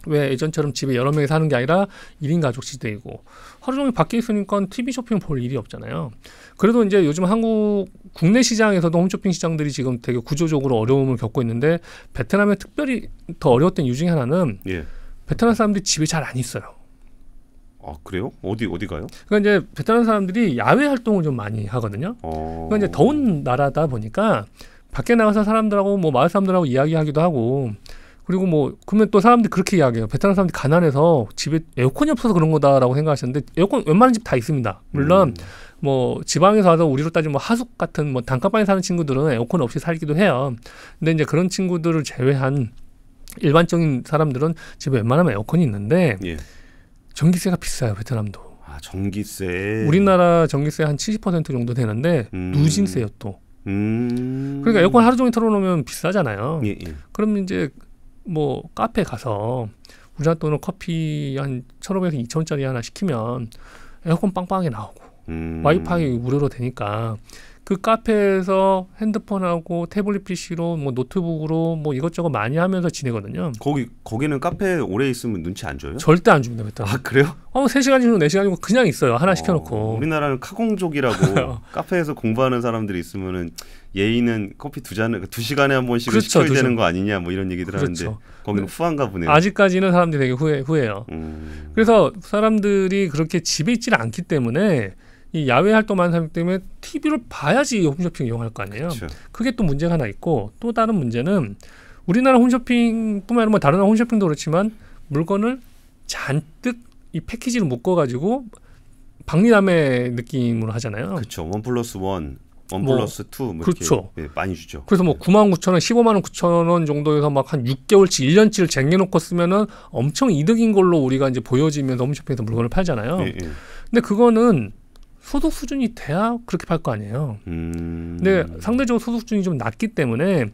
왜 예전처럼 집에 여러 명이 사는 게 아니라 1인 가족 시대이고 하루 종일 밖에 있으니까 TV 쇼핑 볼 일이 없잖아요. 그래도 이제 요즘 한국 국내 시장에서도 홈쇼핑 시장들이 지금 되게 구조적으로 어려움을 겪고 있는데 베트남에 특별히 더 어려웠던 이유 중에 하나는 예. 베트남 사람들이 집에 잘 안 있어요. 아 그래요? 어디 어디 가요? 그러니까 이제 베트남 사람들이 야외 활동을 좀 많이 하거든요. 어... 그러니까 이제 더운 나라다 보니까 밖에 나가서 사람들하고 뭐 마을 사람들하고 이야기하기도 하고 그리고 뭐 그러면 또 사람들이 그렇게 이야기해요. 베트남 사람들이 가난해서 집에 에어컨이 없어서 그런 거다라고 생각하시는데 에어컨 웬만한 집 다 있습니다. 물론 음. 뭐 지방에서 와서 우리로 따지면 뭐 하숙 같은 뭐 단칸방에 사는 친구들은 에어컨 없이 살기도 해요. 근데 이제 그런 친구들을 제외한 일반적인 사람들은 집에 웬만하면 에어컨이 있는데 예. 전기세가 비싸요 베트남도. 아 전기세. 우리나라 전기세 한 70% 정도 되는데 음. 누진세요 또. 음. 그러니까 에어컨 하루 종일 틀어놓으면 비싸잖아요. 예, 예. 그럼 이제 뭐 카페 가서 우리나라 돈 커피 한 천오백에서 이천 원짜리 하나 시키면 에어컨 빵빵하게 나오고 음. 와이파이 무료로 되니까 그 카페에서 핸드폰하고 태블릿 PC로 뭐 노트북으로 뭐 이것저것 많이 하면서 지내거든요. 거기 거기는 카페 오래 있으면 눈치 안 줘요? 절대 안 줍니다. 일단. 아 그래요? 어세 뭐 시간 정도 네 시간 정도 그냥 있어요. 하나 어, 시켜놓고. 우리나라는 카공족이라고 카페에서 공부하는 사람들이 있으면은 예의는 커피 두 잔을 그 두 시간에 한 번씩 그렇죠, 시켜야 되는 거 아니냐 뭐 이런 얘기들 그렇죠. 하는데 거기는 네. 후한가 보네요. 아직까지는 사람들이 되게 후회 후해요. 음. 그래서 사람들이 그렇게 집에 있질 않기 때문에 이 야외 활동하는 사람 때문에 TV를 봐야지 홈쇼핑 이용할 거 아니에요. 그렇죠. 그게 또 문제가 하나 있고 또 다른 문제는 우리나라 홈쇼핑뿐만 아니라 뭐 다른 홈쇼핑도 그렇지만 물건을 잔뜩 이 패키지를 묶어가지고 박리남의 느낌으로 하잖아요. 그렇죠. 원 플러스 원원 뭐, 플러스 투뭐 그렇죠. 네, 많이 주죠. 그래서 뭐 네. 예. 9만 9천 원, 15만 원 9천 원 정도에서 막 한 6개월치, 1년치를 쟁여놓고 쓰면은 엄청 이득인 걸로 우리가 이제 보여지면서 홈쇼핑에서 물건을 팔잖아요. 네, 근데 그거는 소득 수준이 돼야 그렇게 팔 거 아니에요. 음... 근데 상대적으로 소득 수준이 좀 낮기 때문에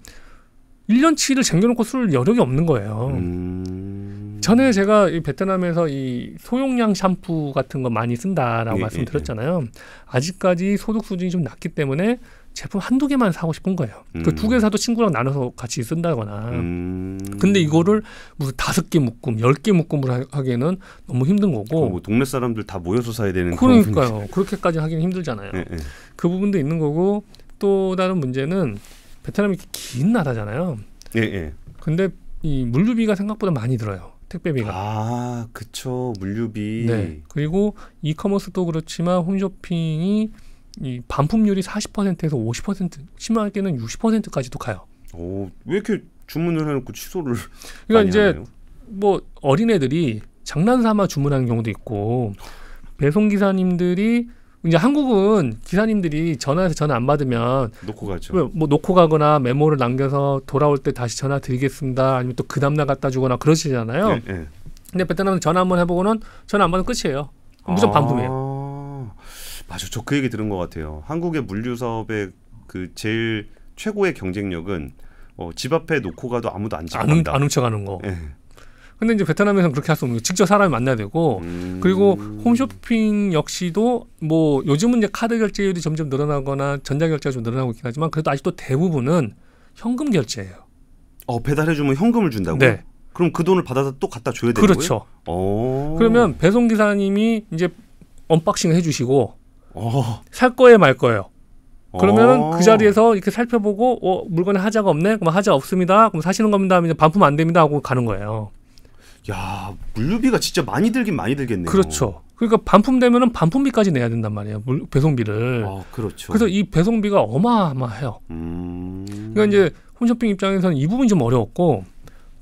1년치를 쟁여놓고 쓸 여력이 없는 거예요. 음... 전에 제가 이 베트남에서 이 소용량 샴푸 같은 거 많이 쓴다라고 예, 예 말씀드렸잖아요. 예, 예. 아직까지 소득 수준이 좀 낮기 때문에 제품 한두 개만 사고 싶은 거예요. 그 음... 그두 개 사도 친구랑 나눠서 같이 쓴다거나. 음... 근데 이거를 무슨 다섯 개 묶음, 열 개 묶음을 하기에는 너무 힘든 거고. 뭐 동네 사람들 다 모여서 사야 되는 그러니까요. 그렇게까지 하기는 힘들잖아요. 예, 예. 그 부분도 있는 거고 또 다른 문제는 베트남이 긴 나라잖아요. 예, 예. 근데 이 물류비가 생각보다 많이 들어요. 택배비가. 아, 그쵸. 물류비. 네. 그리고 이커머스도 그렇지만 홈쇼핑이 이 반품률이 40%에서 50%, 심할 때는 60%까지도 가요. 오, 왜 이렇게 주문을 해놓고 취소를? 그러니까 이제 하나요? 뭐 어린애들이 장난삼아 주문하는 경우도 있고 배송 기사님들이 이제 한국은 기사님들이 전화해서 전화 안 받으면 놓고 가죠. 뭐 놓고 가거나 메모를 남겨서 돌아올 때 다시 전화 드리겠습니다. 아니면 또 그 다음날 갖다 주거나 그러시잖아요. 예, 예. 근데 베트남은 전화 한번 해보고는 전화 안 받으면 끝이에요. 무조건 아 반품이에요. 맞아, 저 그 얘기 들은 것 같아요. 한국의 물류사업의 그 제일 최고의 경쟁력은 어, 집 앞에 놓고 가도 아무도 안 집어간다. 안, 안 훔쳐가는 거. 예. 근데 이제 베트남에서는 그렇게 할 수 없는 게 직접 사람을 만나야 되고 음. 그리고 홈쇼핑 역시도 뭐 요즘은 이제 카드 결제율이 점점 늘어나거나 전자 결제가 좀 늘어나고 있긴 하지만 그래도 아직도 대부분은 현금 결제예요. 어 배달해주면 현금을 준다고요? 네. 그럼 그 돈을 받아서 또 갖다 줘야 되는 그렇죠. 거예요? 어. 그러면 배송 기사님이 이제 언박싱을 해주시고 어. 살 거예요, 말 거예요. 어. 그러면 그 자리에서 이렇게 살펴보고 어, 물건에 하자가 없네, 그럼 하자 없습니다. 그럼 사시는 겁니다. 하면 반품 안 됩니다 하고 가는 거예요. 야 물류비가 진짜 많이 들긴 많이 들겠네요. 그렇죠. 그러니까 반품되면은 반품비까지 내야 된단 말이에요. 물, 배송비를. 아, 그렇죠. 그래서 이 배송비가 어마어마해요. 음... 그러니까 이제 홈쇼핑 입장에서는 이 부분이 좀 어려웠고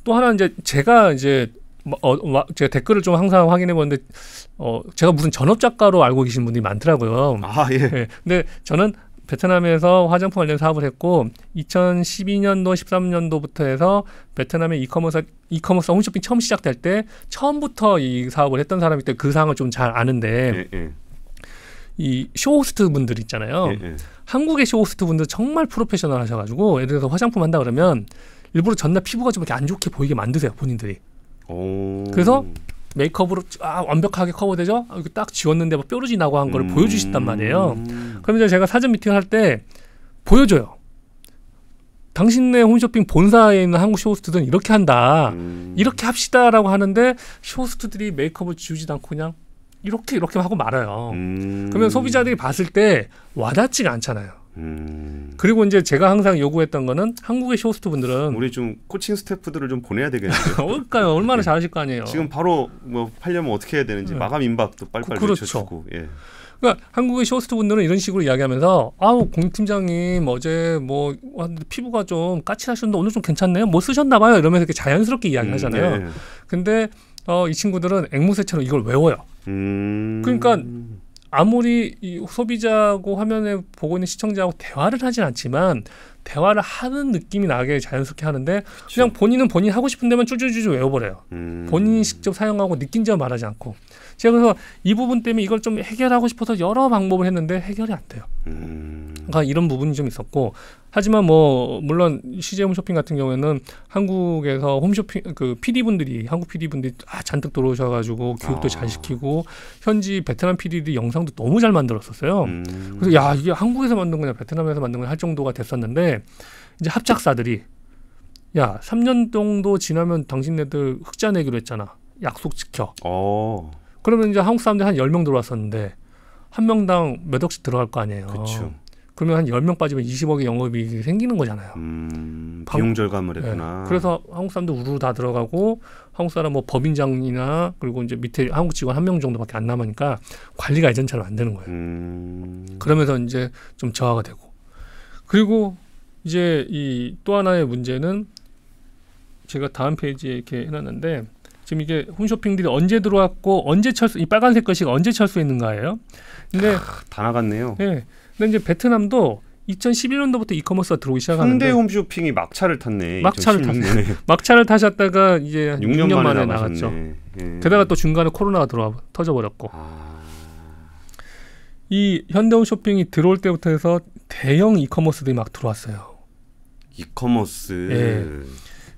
또 하나 이제 제가 이제 뭐, 어, 제가 댓글을 좀 항상 확인해 보는데 어, 제가 무슨 전업 작가로 알고 계신 분들이 많더라고요. 아 예. 예. 근데 저는 베트남에서 화장품 관련 사업을 했고 2012년도 13년도부터 해서 베트남의 이커머스 이커머스 홈쇼핑 처음 시작될 때 처음부터 이 사업을 했던 사람이 때그 상황을 좀 잘 아는데 예, 예. 이 쇼호스트 분들 있잖아요. 예, 예, 한국의 쇼호스트 분들 정말 프로페셔널 하셔가지고 예를 들어서 화장품 한다 그러면 일부러 전날 피부가 좀 이렇게 안 좋게 보이게 만드세요 본인들이. 오. 그래서 메이크업으로 아, 완벽하게 커버되죠? 딱 지웠는데 막 뾰루지 나고 한걸 음. 보여주시단 말이에요. 음. 그러면 제가 사전 미팅을 할 때 보여줘요. 당신네 홈쇼핑 본사에 있는 한국 쇼호스트들은 이렇게 한다. 음. 이렇게 합시다라고 하는데 쇼호스트들이 메이크업을 지우지도 않고 그냥 이렇게 이렇게 하고 말아요. 음. 그러면 소비자들이 봤을 때 와닿지가 않잖아요. 음. 그리고 이제 제가 항상 요구했던 거는 한국의 쇼호스트 분들은 우리 좀 코칭 스태프들을 좀 보내야 되겠는데. 그러니까요. 얼마나 네. 잘하실 거 아니에요. 지금 바로 뭐 팔려면 어떻게 해야 되는지 네. 마감 임박도 빨리빨리 그, 렇죠 주고 예. 그러니까 한국의 쇼호스트 분들은 이런 식으로 이야기하면서 아우 공 팀장님 어제 뭐 피부가 좀 까칠하셨는데 오늘 좀 괜찮네요. 뭐 쓰셨나 봐요. 이러면서 이렇게 자연스럽게 음, 이야기하잖아요. 음, 네. 근데 어, 이 친구들은 앵무새처럼 이걸 외워요. 음. 그러니까 아무리 이 소비자고 하 화면에 보고 있는 시청자하고 대화를 하진 않지만 대화를 하는 느낌이 나게 자연스럽게 하는데 그쵸. 그냥 본인은 본인 하고 싶은 데만 쭈쭈쭈쭈 외워버려요. 음. 본인이 직접 사용하고 느낀 점 말하지 않고. 제가 그래서 이 부분 때문에 이걸 좀 해결하고 싶어서 여러 방법을 했는데 해결이 안 돼요. 음. 그러니까 이런 부분이 좀 있었고 하지만 뭐 물론 CJ 홈쇼핑 같은 경우에는 한국에서 홈쇼핑 그 PD 분들이 한국 PD 분들이 아, 잔뜩 들어오셔가지고 교육도 잘 아. 시키고 현지 베트남 PD들이 영상도 너무 잘 만들었었어요. 음. 그래서 야 이게 한국에서 만든 거냐 베트남에서 만든 거냐 할 정도가 됐었는데 이제 합작사들이 야 3년 정도 지나면 당신네들 흑자 내기로 했잖아. 약속 지켜. 오. 어. 그러면 이제 한국 사람들이 한열 명 들어왔었는데 한 명당 몇 억씩 들어갈 거 아니에요. 그쵸. 그러면 한 열 명 빠지면 20억의 영업이익이 생기는 거잖아요. 음, 비용 절감을 네. 했구나. 네. 그래서 한국 사람도 우르르 다 들어가고 한국 사람 뭐 법인장이나 그리고 이제 밑에 한국 직원 한 명 정도밖에 안 남으니까 관리가 예전처럼 안 되는 거예요. 음. 그러면서 이제 좀 저하가 되고 그리고 이제 이 또 하나의 문제는 제가 다음 페이지에 이렇게 해놨는데 지금 이게 홈쇼핑들이 언제 들어왔고 언제 철수 이 빨간색 것이 언제 철수했는가예요. 근데 아, 다 나갔네요. 네. 근데 이제 베트남도 2011년도부터 이커머스가 들어오기 시작하는데 현대 홈쇼핑이 막차를 탔네. 막차를 탔네. 막차를 타셨다가 이제 6년, 6년 만에, 만에 나갔죠. 예. 게다가 또 중간에 코로나가 들어와 터져버렸고. 아... 이 현대홈쇼핑이 들어올 때부터 해서 대형 이커머스들이 막 들어왔어요. 이커머스. 예.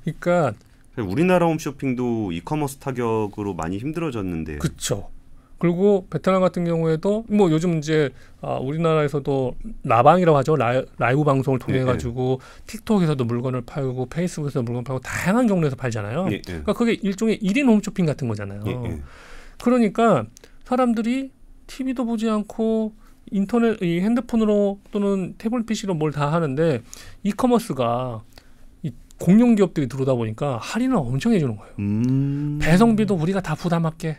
그러니까 우리나라 홈쇼핑도 이커머스 타격으로 많이 힘들어졌는데 그렇죠. 그리고 베트남 같은 경우에도 뭐 요즘 이제 아, 우리나라에서도 라방이라고 하죠 라이, 브 방송을 통해 네, 네. 가지고 네. 틱톡에서도 물건을 팔고 페이스북에서 물건 팔고 다양한 경로에서 팔잖아요. 네, 그러니까 그게 일종의 일인 홈쇼핑 같은 거잖아요. 예, 그러니까 사람들이 TV도 보지 않고 인터넷 이 핸드폰으로 또는 태블릿 PC로 뭘 다 하는데 이커머스가 공룡 기업들이 들어오다 보니까 할인을 엄청 해주는 거예요. 음. 배송비도 우리가 다 부담할게.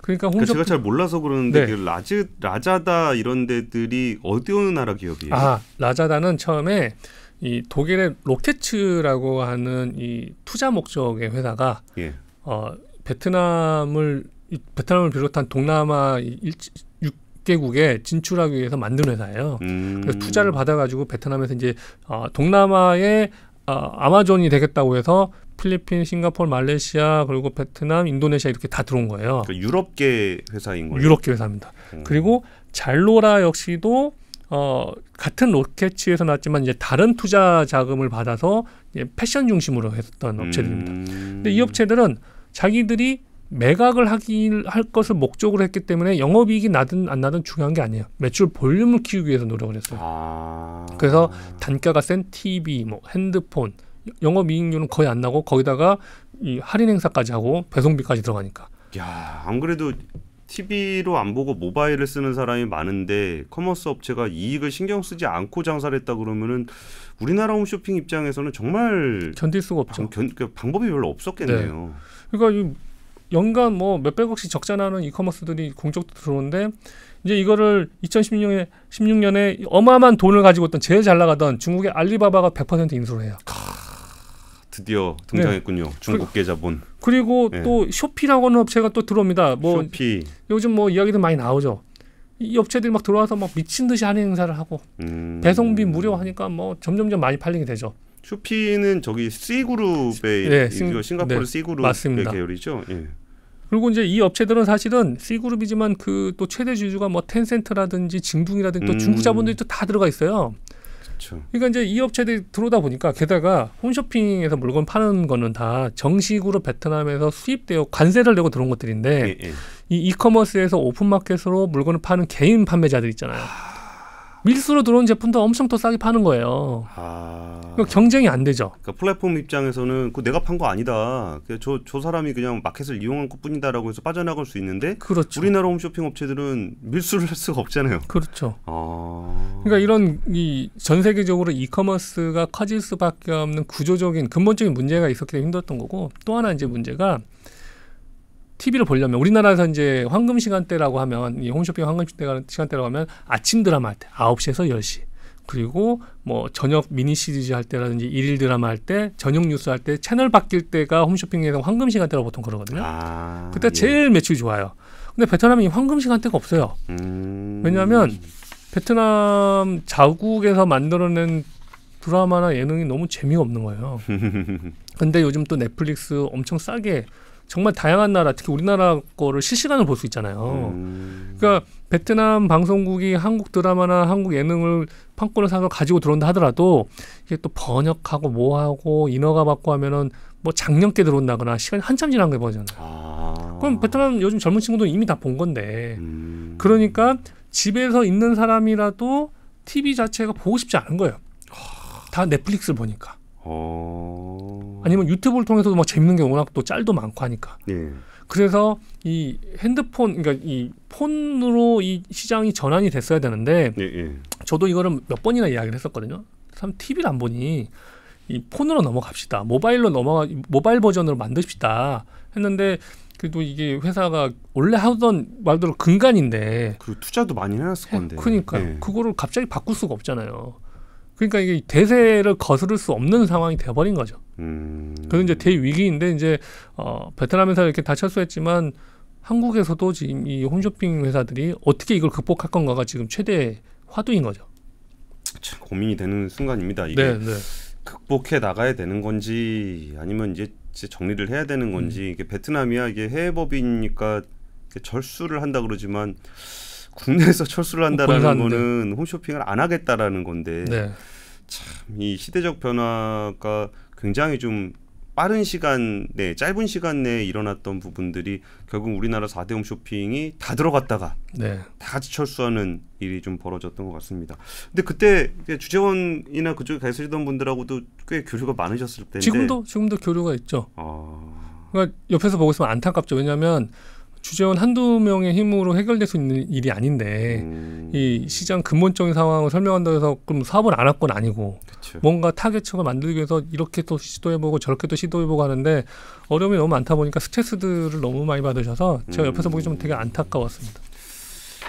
그러니까 홍 그러니까 제가 잘 몰라서 그러는데 네. 그 라즈 라자다 이런 데들이 어디 어느 나라 기업이에요? 아 라자다는 처음에 이 독일의 로켓츠라고 하는 이 투자 목적의 회사가 예. 어, 베트남을 베트남을 비롯한 동남아 일, 6개국에 진출하기 위해서 만든 회사예요. 음. 그래서 투자를 받아가지고 베트남에서 이제 어, 동남아의 아, 아마존이 되겠다고 해서 필리핀, 싱가폴 말레이시아, 그리고 베트남, 인도네시아 이렇게 다 들어온 거예요. 그러니까 유럽계 회사인 거예요. 유럽계 회사입니다. 음. 그리고 잘로라 역시도 어, 같은 로켓츠에서 났지만 이제 다른 투자 자금을 받아서 패션 중심으로 했던 업체들입니다. 음. 근데 이 업체들은 자기들이 매각을 하길 할 것을 목적으로 했기 때문에 영업이익이 나든 안 나든 중요한 게 아니에요. 매출 볼륨을 키우기 위해서 노력을 했어요. 아... 그래서 단가가 센 TV, 뭐 핸드폰, 영업이익률은 거의 안 나고 거기다가 이 할인 행사까지 하고 배송비까지 들어가니까. 야, 안 그래도 TV로 안 보고 모바일을 쓰는 사람이 많은데 커머스 업체가 이익을 신경 쓰지 않고 장사를 했다 그러면은 우리나라 홈쇼핑 입장에서는 정말 견딜 수가 없죠. 방, 견, 그 방법이 별로 없었겠네요. 네. 그러니까 이 연간 뭐 몇백억씩 적자 나는 이커머스들이 공적도 들어오는데 이제 이거를 2016년에 16년에 어마어마한 돈을 가지고 있던 제일 잘 나가던 중국의 알리바바가 100% 인수를 해요. 캬, 드디어 등장했군요. 네. 중국계 자본. 그리고 네. 또 쇼피라고 하는 업체가 또 들어옵니다. 뭐 쇼피. 요즘 뭐 이야기도 많이 나오죠. 이 업체들이 막 들어와서 막 미친 듯이 하는 행사를 하고 음. 배송비 무료 하니까 뭐 점점점 많이 팔리게 되죠. 슈피는 저기 C 그룹의 네, 싱, 그 싱가포르 네, C 그룹 맞습니다. 계열이죠. 예. 그리고 이제 이 업체들은 사실은 C 그룹이지만 그 또 최대 주주가 뭐 텐센트라든지 징둥이라든지 또 음. 중국 자본들이 또 다 들어가 있어요. 그쵸. 그러니까 이제 이 업체들이 들어오다 보니까 게다가 홈쇼핑에서 물건 파는 거는 다 정식으로 베트남에서 수입되어 관세를 내고 들어온 것들인데 예, 예. 이 이커머스에서 오픈마켓으로 물건을 파는 개인 판매자들 있잖아요. 하... 아, 밀수로 들어온 제품도 엄청 더 싸게 파는 거예요. 아... 그러니까 경쟁이 안 되죠. 그러니까 플랫폼 입장에서는 그 내가 판 거 아니다. 저저 저 사람이 그냥 마켓을 이용한 것뿐이다라고 해서 빠져나갈 수 있는데 그렇죠. 우리나라 홈쇼핑 업체들은 밀수를 할 수가 없잖아요. 그렇죠. 아... 그러니까 이런 이 전 세계적으로 이커머스가 커질 수밖에 없는 구조적인 근본적인 문제가 있었기 때문에 힘들었던 거고 또 하나 이제 문제가 TV를 보려면 우리나라에서 이제 황금 시간대라고 하면 이 홈쇼핑 황금 시간대라고 하면 아침 드라마 할 때 9시에서 10시 그리고 뭐 저녁 미니 시리즈 할 때라든지 일일 드라마 할 때 저녁 뉴스 할 때 채널 바뀔 때가 홈쇼핑에서 황금 시간대로 보통 그러거든요. 아, 그때 예. 제일 매출이 좋아요. 근데 베트남이 황금 시간대가 없어요. 음. 왜냐하면 베트남 자국에서 만들어낸 드라마나 예능이 너무 재미가 없는 거예요. 근데 요즘 또 넷플릭스 엄청 싸게 정말 다양한 나라 특히 우리나라 거를 실시간으로 볼 수 있잖아요. 음. 그러니까 베트남 방송국이 한국 드라마나 한국 예능을 판권을 상으로 가지고 들어온다 하더라도 이게 또 번역하고 뭐하고 인허가 받고 하면은 뭐 작년께 들어온다거나 시간이 한참 지난 거 보잖아요. 아. 그럼 베트남 요즘 젊은 친구들은 이미 다 본 건데 음. 그러니까 집에서 있는 사람이라도 TV 자체가 보고 싶지 않은 거예요. 다 넷플릭스를 보니까. 오. 어. 아니면 유튜브를 통해서도 막 재밌는 게 워낙 또 짤도 많고 하니까. 예. 그래서 이 핸드폰 그러니까 이 폰으로 이 시장이 전환이 됐어야 되는데 예, 예. 저도 이거를 몇 번이나 이야기를 했었거든요. 참 TV를 안 보니 이 폰으로 넘어갑시다. 모바일로 넘어가 모바일 버전으로 만듭시다. 했는데 그래도 이게 회사가 원래 하던 말대로 근간인데 그 투자도 많이 해놨을 건데 그니까 예. 그거를 갑자기 바꿀 수가 없잖아요. 그러니까 이게 대세를 거스를 수 없는 상황이 돼버린 거죠. 음. 그래서 이제 대위기인데 이제 어, 베트남에서 이렇게 다 철수했지만 한국에서도 지금 이 홈쇼핑 회사들이 어떻게 이걸 극복할 건가가 지금 최대 화두인 거죠. 참 고민이 되는 순간입니다. 이게 네, 네. 극복해 나가야 되는 건지 아니면 이제 정리를 해야 되는 건지 음. 이게 베트남이야 이게 해외 법이니까 절수를 한다 그러지만 국내에서 철수를 뭐 한다라는 거는 홈쇼핑을 안 하겠다라는 건데 네. 참이 시대적 변화가 굉장히 좀 빠른 시간 내 짧은 시간 내에 일어났던 부분들이 결국 우리나라 4대 홈쇼핑이 다 들어갔다가 네. 다 같이 철수하는 일이 좀 벌어졌던 것 같습니다. 근데 그때 주재원이나 그쪽에 계시던 분들하고도 꽤 교류가 많으셨을 텐데 지금도 지금도 교류가 있죠. 아... 그러니까 옆에서 보고 있으면 안타깝죠. 왜냐하면 주재원 한두 명의 힘으로 해결될 수 있는 일이 아닌데 음. 이 시장 근본적인 상황을 설명한다 해서 그럼 사업을 안 할 건 아니고 그쵸. 뭔가 타겟층을 만들기 위해서 이렇게 또 시도해보고 저렇게 또 시도해보고 하는데 어려움이 너무 많다 보니까 스트레스들을 너무 많이 받으셔서 제가 음. 옆에서 보기 좀 되게 안타까웠습니다.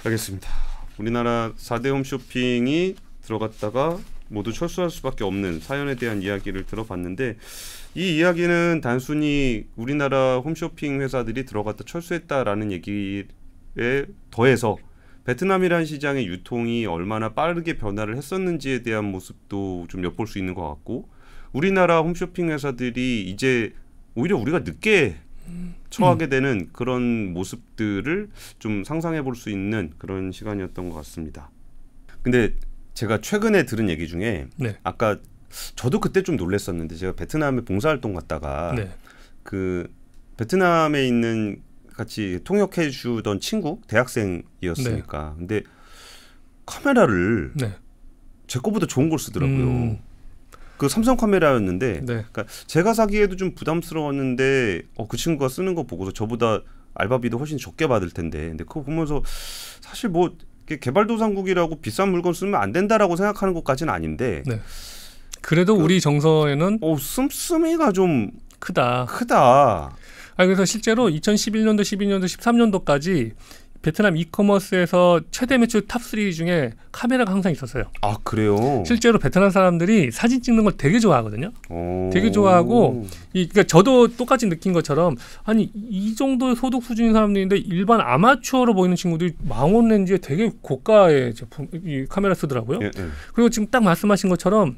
알겠습니다. 우리나라 4대 홈쇼핑이 들어갔다가 모두 철수할 수밖에 없는 사연에 대한 이야기를 들어봤는데 이 이야기는 단순히 우리나라 홈쇼핑 회사들이 들어갔다 철수했다라는 얘기에 더해서 베트남이란 시장의 유통이 얼마나 빠르게 변화를 했었는지에 대한 모습도 좀 엿볼 수 있는 것 같고 우리나라 홈쇼핑 회사들이 이제 오히려 우리가 늦게 처하게 음. 되는 그런 모습들을 좀 상상해 볼 수 있는 그런 시간이었던 것 같습니다. 근데 제가 최근에 들은 얘기 중에 네. 아까 저도 그때 좀 놀랐었는데 제가 베트남에 봉사활동 갔다가 네. 그 베트남에 있는 같이 통역해 주던 친구 대학생이었으니까 네. 근데 카메라를 네. 제 거보다 좋은 걸 쓰더라고요. 음. 그 삼성 카메라였는데 네. 그러니까 제가 사기에도 좀 부담스러웠는데 어, 그 친구가 쓰는 거 보고서 저보다 알바비도 훨씬 적게 받을 텐데 근데 그거 보면서 사실 뭐 개발도상국이라고 비싼 물건 쓰면 안 된다라고 생각하는 것까지는 아닌데 네. 그래도 그, 우리 정서에는 어, 씀씀이가 좀 크다. 크다. 아 그래서 실제로 2011년도, 12년도, 13년도까지 베트남 이커머스에서 최대 매출 탑3 중에 카메라가 항상 있었어요. 아 그래요? 실제로 베트남 사람들이 사진 찍는 걸 되게 좋아하거든요. 되게 좋아하고 이 그러니까 저도 똑같이 느낀 것처럼 아니 이 정도 소득 수준인 사람들인데 일반 아마추어로 보이는 친구들이 망원 렌즈에 되게 고가의 제품 이 카메라 쓰더라고요. 예, 예. 그리고 지금 딱 말씀하신 것처럼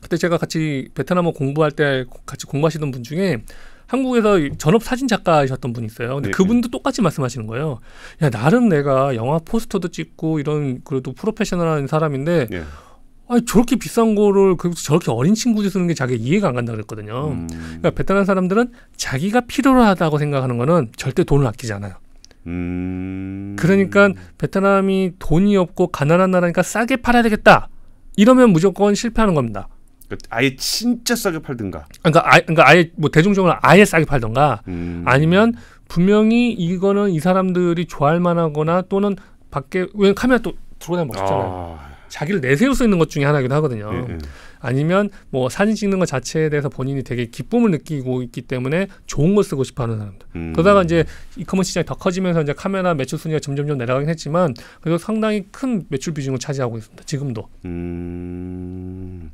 그때 제가 같이 베트남어 공부할 때 같이 공부하시던 분 중에 한국에서 전업 사진 작가이셨던 분이 있어요. 근데 네. 그분도 네. 똑같이 말씀하시는 거예요. 야 나름 내가 영화 포스터도 찍고 이런 그래도 프로페셔널한 사람인데 네. 아니 저렇게 비싼 거를 그리고 저렇게 어린 친구들 쓰는 게 자기가 이해가 안 간다 그랬거든요. 음. 그러니까 베트남 사람들은 자기가 필요하다고 로 생각하는 거는 절대 돈을 아끼지 않아요. 음. 그러니까 베트남이 돈이 없고 가난한 나라니까 싸게 팔아야 되겠다. 이러면 무조건 실패하는 겁니다. 그러니까 아예 진짜 싸게 팔든가. 그러니까, 아, 그러니까 아예 뭐 대중적으로 아예 싸게 팔던가 음. 아니면 분명히 이거는 이 사람들이 좋아할 만하거나 또는 밖에 왜 카메라 또들어 다니면 멋있잖아요. 아. 자기를 내세울 수 있는 것 중에 하나이기도 하거든요. 예, 예. 아니면 뭐 사진 찍는 것 자체에 대해서 본인이 되게 기쁨을 느끼고 있기 때문에 좋은 걸 쓰고 싶어 하는 사람들. 음. 그러다가 이제 이커머스 시장이 더 커지면서 이제 카메라 매출 순위가 점점점 내려가긴 했지만 그래도 상당히 큰 매출 비중을 차지하고 있습니다. 지금도. 음.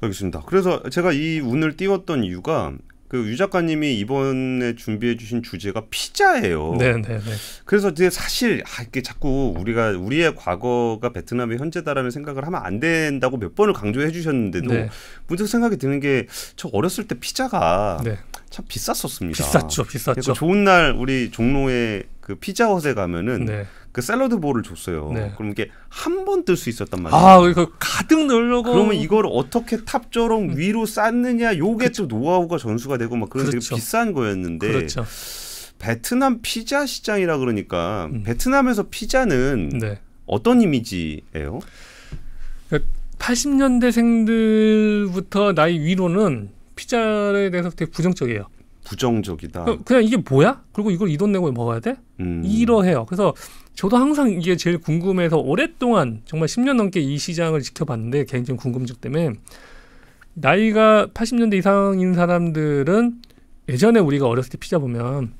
알겠습니다. 그래서 제가 이 운을 띄웠던 이유가 그유 작가님이 이번에 준비해 주신 주제가 피자예요. 네네네. 네, 네. 그래서 이제 사실 아, 이게 자꾸 우리가 우리의 과거가 베트남의 현재다라는 생각을 하면 안 된다고 몇 번을 강조해 주셨는데도 네. 문득 생각이 드는 게 저 어렸을 때 피자가 네. 참 비쌌었습니다. 비쌌죠, 비쌌죠. 그러니까 좋은 날 우리 종로에 그 피자헛에 가면은 네. 그 샐러드 볼을 줬어요. 네. 그럼 이게 한 번 뜰 수 있었단 말이에요. 아, 이거 가득 넣으려고. 그러면 이걸 어떻게 탑저럼 음. 위로 쌓느냐, 요게 그쵸. 또 노하우가 전수가 되고 막 그런 그렇죠. 되게 비싼 거였는데. 그렇죠. 베트남 피자 시장이라 그러니까 음. 베트남에서 피자는 네. 어떤 이미지예요? 80년대생들부터 그러니까 나이 위로는 피자에 대해서 되게 부정적이에요. 부정적이다. 그냥 이게 뭐야? 그리고 이걸 이 돈 내고 먹어야 돼? 음. 이러해요. 그래서 저도 항상 이게 제일 궁금해서 오랫동안 정말 10년 넘게 이 시장을 지켜봤는데 개인적인 궁금증 때문에 나이가 80년대 이상인 사람들은 예전에 우리가 어렸을 때 피자 보면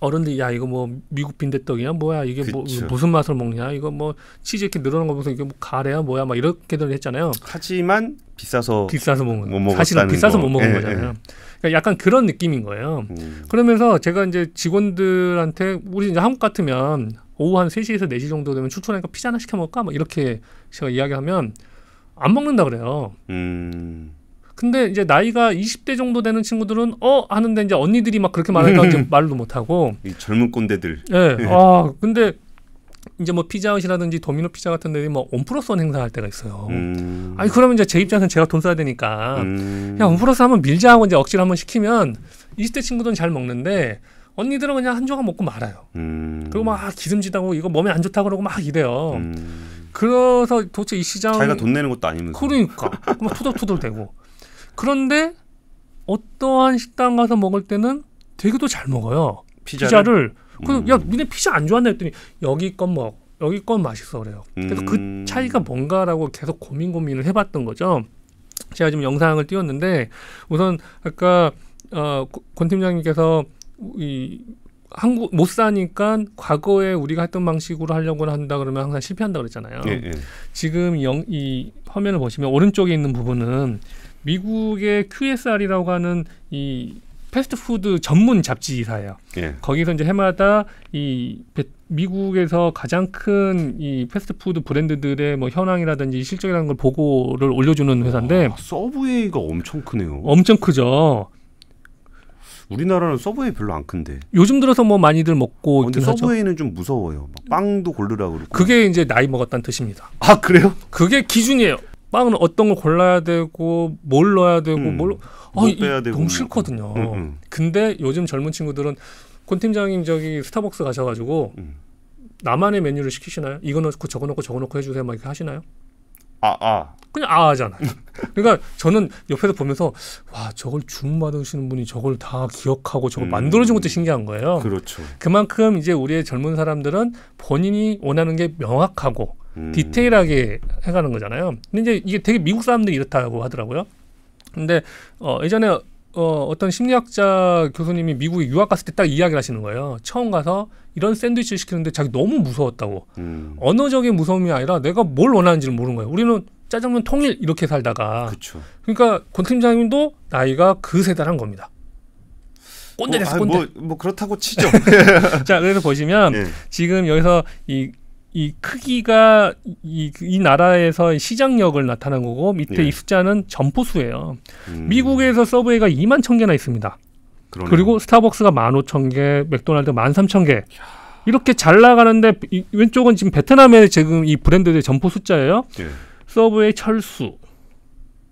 어른들이 야 이거 뭐 미국 빈대떡이야 뭐야 이게 뭐 그쵸. 뭐 무슨 맛을 먹냐 이거 뭐 치즈 이렇게 늘어난 거 보면서 이게 뭐 가래야 뭐야 막 이렇게들 했잖아요. 하지만 비싸서 비싸서 먹는 못 사실은 비싸서 거. 못 먹은 에, 예, 거잖아요. 에. 예. 그러니까 약간 그런 느낌인 거예요. 음. 그러면서 제가 이제 직원들한테 우리 이제 한국 같으면 오후 한 3시에서 4시 정도 되면 출출하니까 피자 하나 시켜 먹을까? 막 이렇게 제가 이야기하면 안 먹는다 그래요. 음. 근데 이제 나이가 20대 정도 되는 친구들은 어 하는데 이제 언니들이 막 그렇게 말하니까 말도 못 하고 이 젊은 꼰대들. 예. 네. 아, 근데 이제 뭐 피자헛이라든지 도미노 피자 같은 데는 뭐원 플러스 원 행사할 때가 있어요. 음. 아니 그러면 이제 제 입장에서는 제가 돈 써야 되니까 음. 그냥 원 플러스 한번 밀자 하고 이제 억지로 한번 시키면 20대 친구들은 잘 먹는데 언니들은 그냥 한 조각 먹고 말아요. 음. 그리고 막 기름지다고 이거 몸에 안 좋다 고 그러고 막 이래요. 음. 그래서 도대체 이 시장 자기가 돈 내는 것도 아니면서 그러니까 막 투덜투덜대고 그런데 어떠한 식당 가서 먹을 때는 되게 도잘 먹어요. 피자를, 피자를 그래야 음. 니네 피자 안좋았나 했더니 여기 건 먹, 뭐, 여기 건 맛있어 그래요. 그래서 그 음. 그 차이가 뭔가라고 계속 고민 고민을 해봤던 거죠. 제가 지금 영상을 띄웠는데 우선 아까 어, 권 팀장님께서 이 한국 못 사니까 과거에 우리가 했던 방식으로 하려고 한다 그러면 항상 실패한다 그랬잖아요. 예, 예. 지금 영, 이 화면을 보시면 오른쪽에 있는 부분은 미국의 QSR이라고 하는 이 패스트푸드 전문 잡지사예요. 예. 거기서 이제 해마다 이 미국에서 가장 큰 이 패스트푸드 브랜드들의 뭐 현황이라든지 실적이라는 걸 보고를 올려주는 회사인데 아, 서브웨이가 엄청 크네요. 엄청 크죠. 우리나라는 서브웨이 별로 안 큰데. 요즘 들어서 뭐 많이들 먹고. 어, 근데 서브웨이는 하죠? 좀 무서워요. 빵도 골르라 그러고. 그게 이제 나이 먹었다는 뜻입니다. 아 그래요? 그게 기준이에요. 빵은 어떤 걸 골라야 되고 뭘 넣어야 되고 음, 뭘 어, 이, 되고 너무 뭐. 싫거든요. 음, 음. 근데 요즘 젊은 친구들은 권 팀장님 저기 스타벅스 가셔가지고 음. 나만의 메뉴를 시키시나요? 이거 넣고 저거 넣고 저거 넣고 해주세요 막 이렇게 하시나요? 아, 아. 그냥 아잖아. 하 그러니까 저는 옆에서 보면서 와 저걸 주문받으시는 분이 저걸 다 기억하고 저걸 음. 만들어준 것도 신기한 거예요. 그렇죠. 그만큼 이제 우리의 젊은 사람들은 본인이 원하는 게 명확하고 음. 디테일하게 해가는 거잖아요. 근데 이제 이게 되게 미국 사람들이 이렇다고 하더라고요. 근데 어, 예전에 어, 어떤 심리학자 교수님이 미국에 유학 갔을 때 딱 이야기를 하시는 거예요. 처음 가서 이런 샌드위치를 시키는데 자기 너무 무서웠다고. 음. 언어적인 무서움이 아니라 내가 뭘 원하는지를 모르는 거예요. 우리는 짜장면 통일 이렇게 살다가. 그쵸. 그러니까 권 팀장님도 나이가 그 세대란 겁니다. 꼰대 됐어, 뭐, 꼰대. 뭐, 뭐, 그렇다고 치죠. 자, 그래서 보시면 예. 지금 여기서 이, 이 크기가 이, 이 나라에서 시장력을 나타낸 거고 밑에 예. 이 숫자는 점포수예요. 음. 미국에서 서브웨이가 2만 천 개나 있습니다. 그러네요. 그리고 스타벅스가 만 오천 개, 맥도날드 만 삼천 개. 이렇게 잘 나가는데 이, 왼쪽은 지금 베트남의 지금 이 브랜드들의 점포 숫자예요. 예. 서브웨이 철수.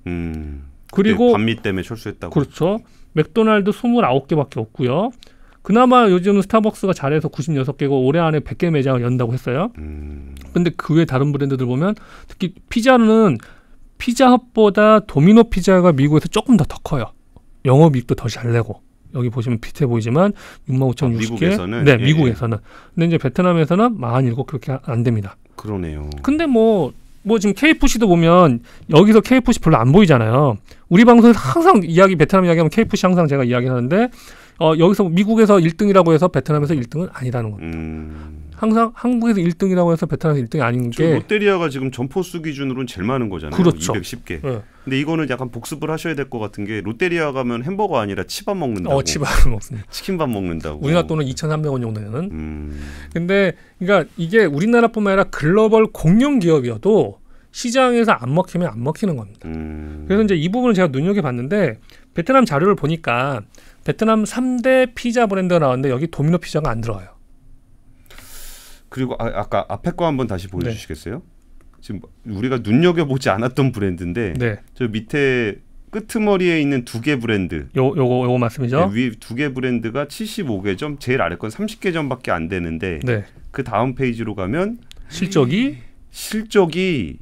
음. 그리고 반미 때문에 철수했다고. 그렇죠. 맥도날드 스물아홉 개밖에 없고요. 그나마 요즘은 스타벅스가 잘해서 구십여섯 개고 올해 안에 백 개 매장을 연다고 했어요. 음. 근데 그 외 다른 브랜드들 보면 특히 피자는 피자헛보다 도미노 피자가 미국에서 조금 더 더 커요. 영업이익도 더 잘 내고. 여기 보시면 비슷해 보이지만 65,060개. 아, 네, 예, 예. 미국에서는. 예. 근데 이제 베트남에서는 일곱 그렇게 안 됩니다. 그러네요. 근데 뭐뭐 뭐 지금 KFC도 보면 여기서 KFC 별로 안 보이잖아요. 우리 방송에서 항상 이야기 베트남 이야기하면 KFC 항상 제가 이야기하는데 어, 여기서 미국에서 1등이라고 해서 베트남에서 1등은 아니라는 겁니다. 음. 항상 한국에서 1등이라고 해서 베트남에서 1등이 아닌 게 롯데리아가 지금 점포수 기준으로는 제일 많은 거잖아요. 그렇죠. 210개. 네. 예. 근데 이거는 약간 복습을 하셔야 될 것 같은 게 롯데리아 가면 햄버거 아니라 치밥 먹는다고. 어, 치밥 먹습니다. 치킨밥 먹는다고. 우리나라 돈은 2,300원 정도 되는. 음. 근데 그러니까 이게 우리나라뿐만 아니라 글로벌 공룡 기업이어도 시장에서 안 먹히면 안 먹히는 겁니다. 음. 그래서 이제 이 부분을 제가 눈여겨봤는데 베트남 자료를 보니까 베트남 3대 피자 브랜드가 나왔는데 여기 도미노 피자가 안 들어와요. 그리고 아, 까 앞에 거 한번 다시 네. 보여주시겠어요? 네. 지금 우리가 눈여겨보지 않았던 브랜드인데 네. 저 밑에 끄트머리에 있는 두 개 브랜드. 요 요거 요거 말씀이죠? 네, 위두 개 브랜드가 75개 점, 제일 아래 건 30개 점밖에 안 되는데 네. 그 다음 페이지로 가면 실적이 실적이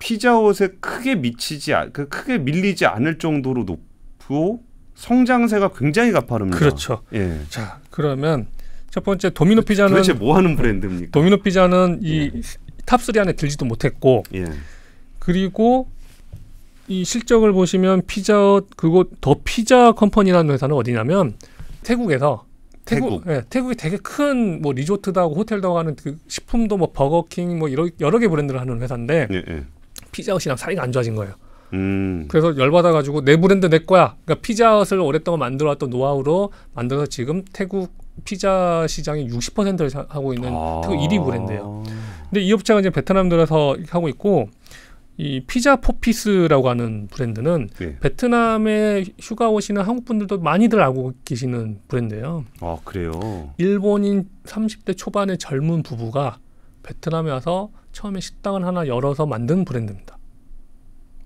피자옷에 크게 미치지 그 크게 밀리지 않을 정도로 높고 성장세가 굉장히 가파릅니다. 그렇죠. 예. 자 그러면 첫 번째 도미노 피자는 도대체 뭐 하는 브랜드입니까? 도미노 피자는 이 예. 탑3 안에 들지도 못했고 예. 그리고 이 실적을 보시면 피자 그리더 피자 컴퍼니라는 회사는 어디냐면 태국에서 태국, 태국. 예, 태국이 되게 큰 뭐 리조트도 하고 호텔도 하고 하는 그 식품도 뭐 버거킹 뭐 여러, 여러 개 브랜드를 하는 회사인데 예, 예. 피자헛이랑 사이가 안 좋아진 거예요. 음. 그래서 열받아가지고 내 브랜드 내 거야. 그러니까 피자헛을 오랫동안 만들어왔던 노하우로 만들어서 지금 태국 피자 시장의 60%를 하고 있는 아. 특 1위 브랜드예요. 근데 이 업체가 이제 베트남 들어서 하고 있고 이 피자 포피스라고 하는 브랜드는 네. 예. 베트남에 휴가 오시는 한국 분들도 많이들 알고 계시는 브랜드예요. 아 그래요. 일본인 30대 초반의 젊은 부부가 베트남에 와서 처음에 식당을 하나 열어서 만든 브랜드입니다.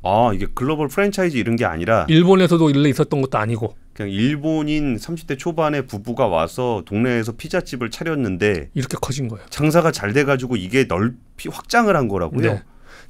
아 이게 글로벌 프랜차이즈 이런 게 아니라 일본에서도 일래 있었던 것도 아니고 그냥 일본인 30대 초반의 부부가 와서 동네에서 피자집을 차렸는데 이렇게 커진 거예요. 장사가 잘 돼가지고 이게 넓히 확장을 한 거라고요. 네.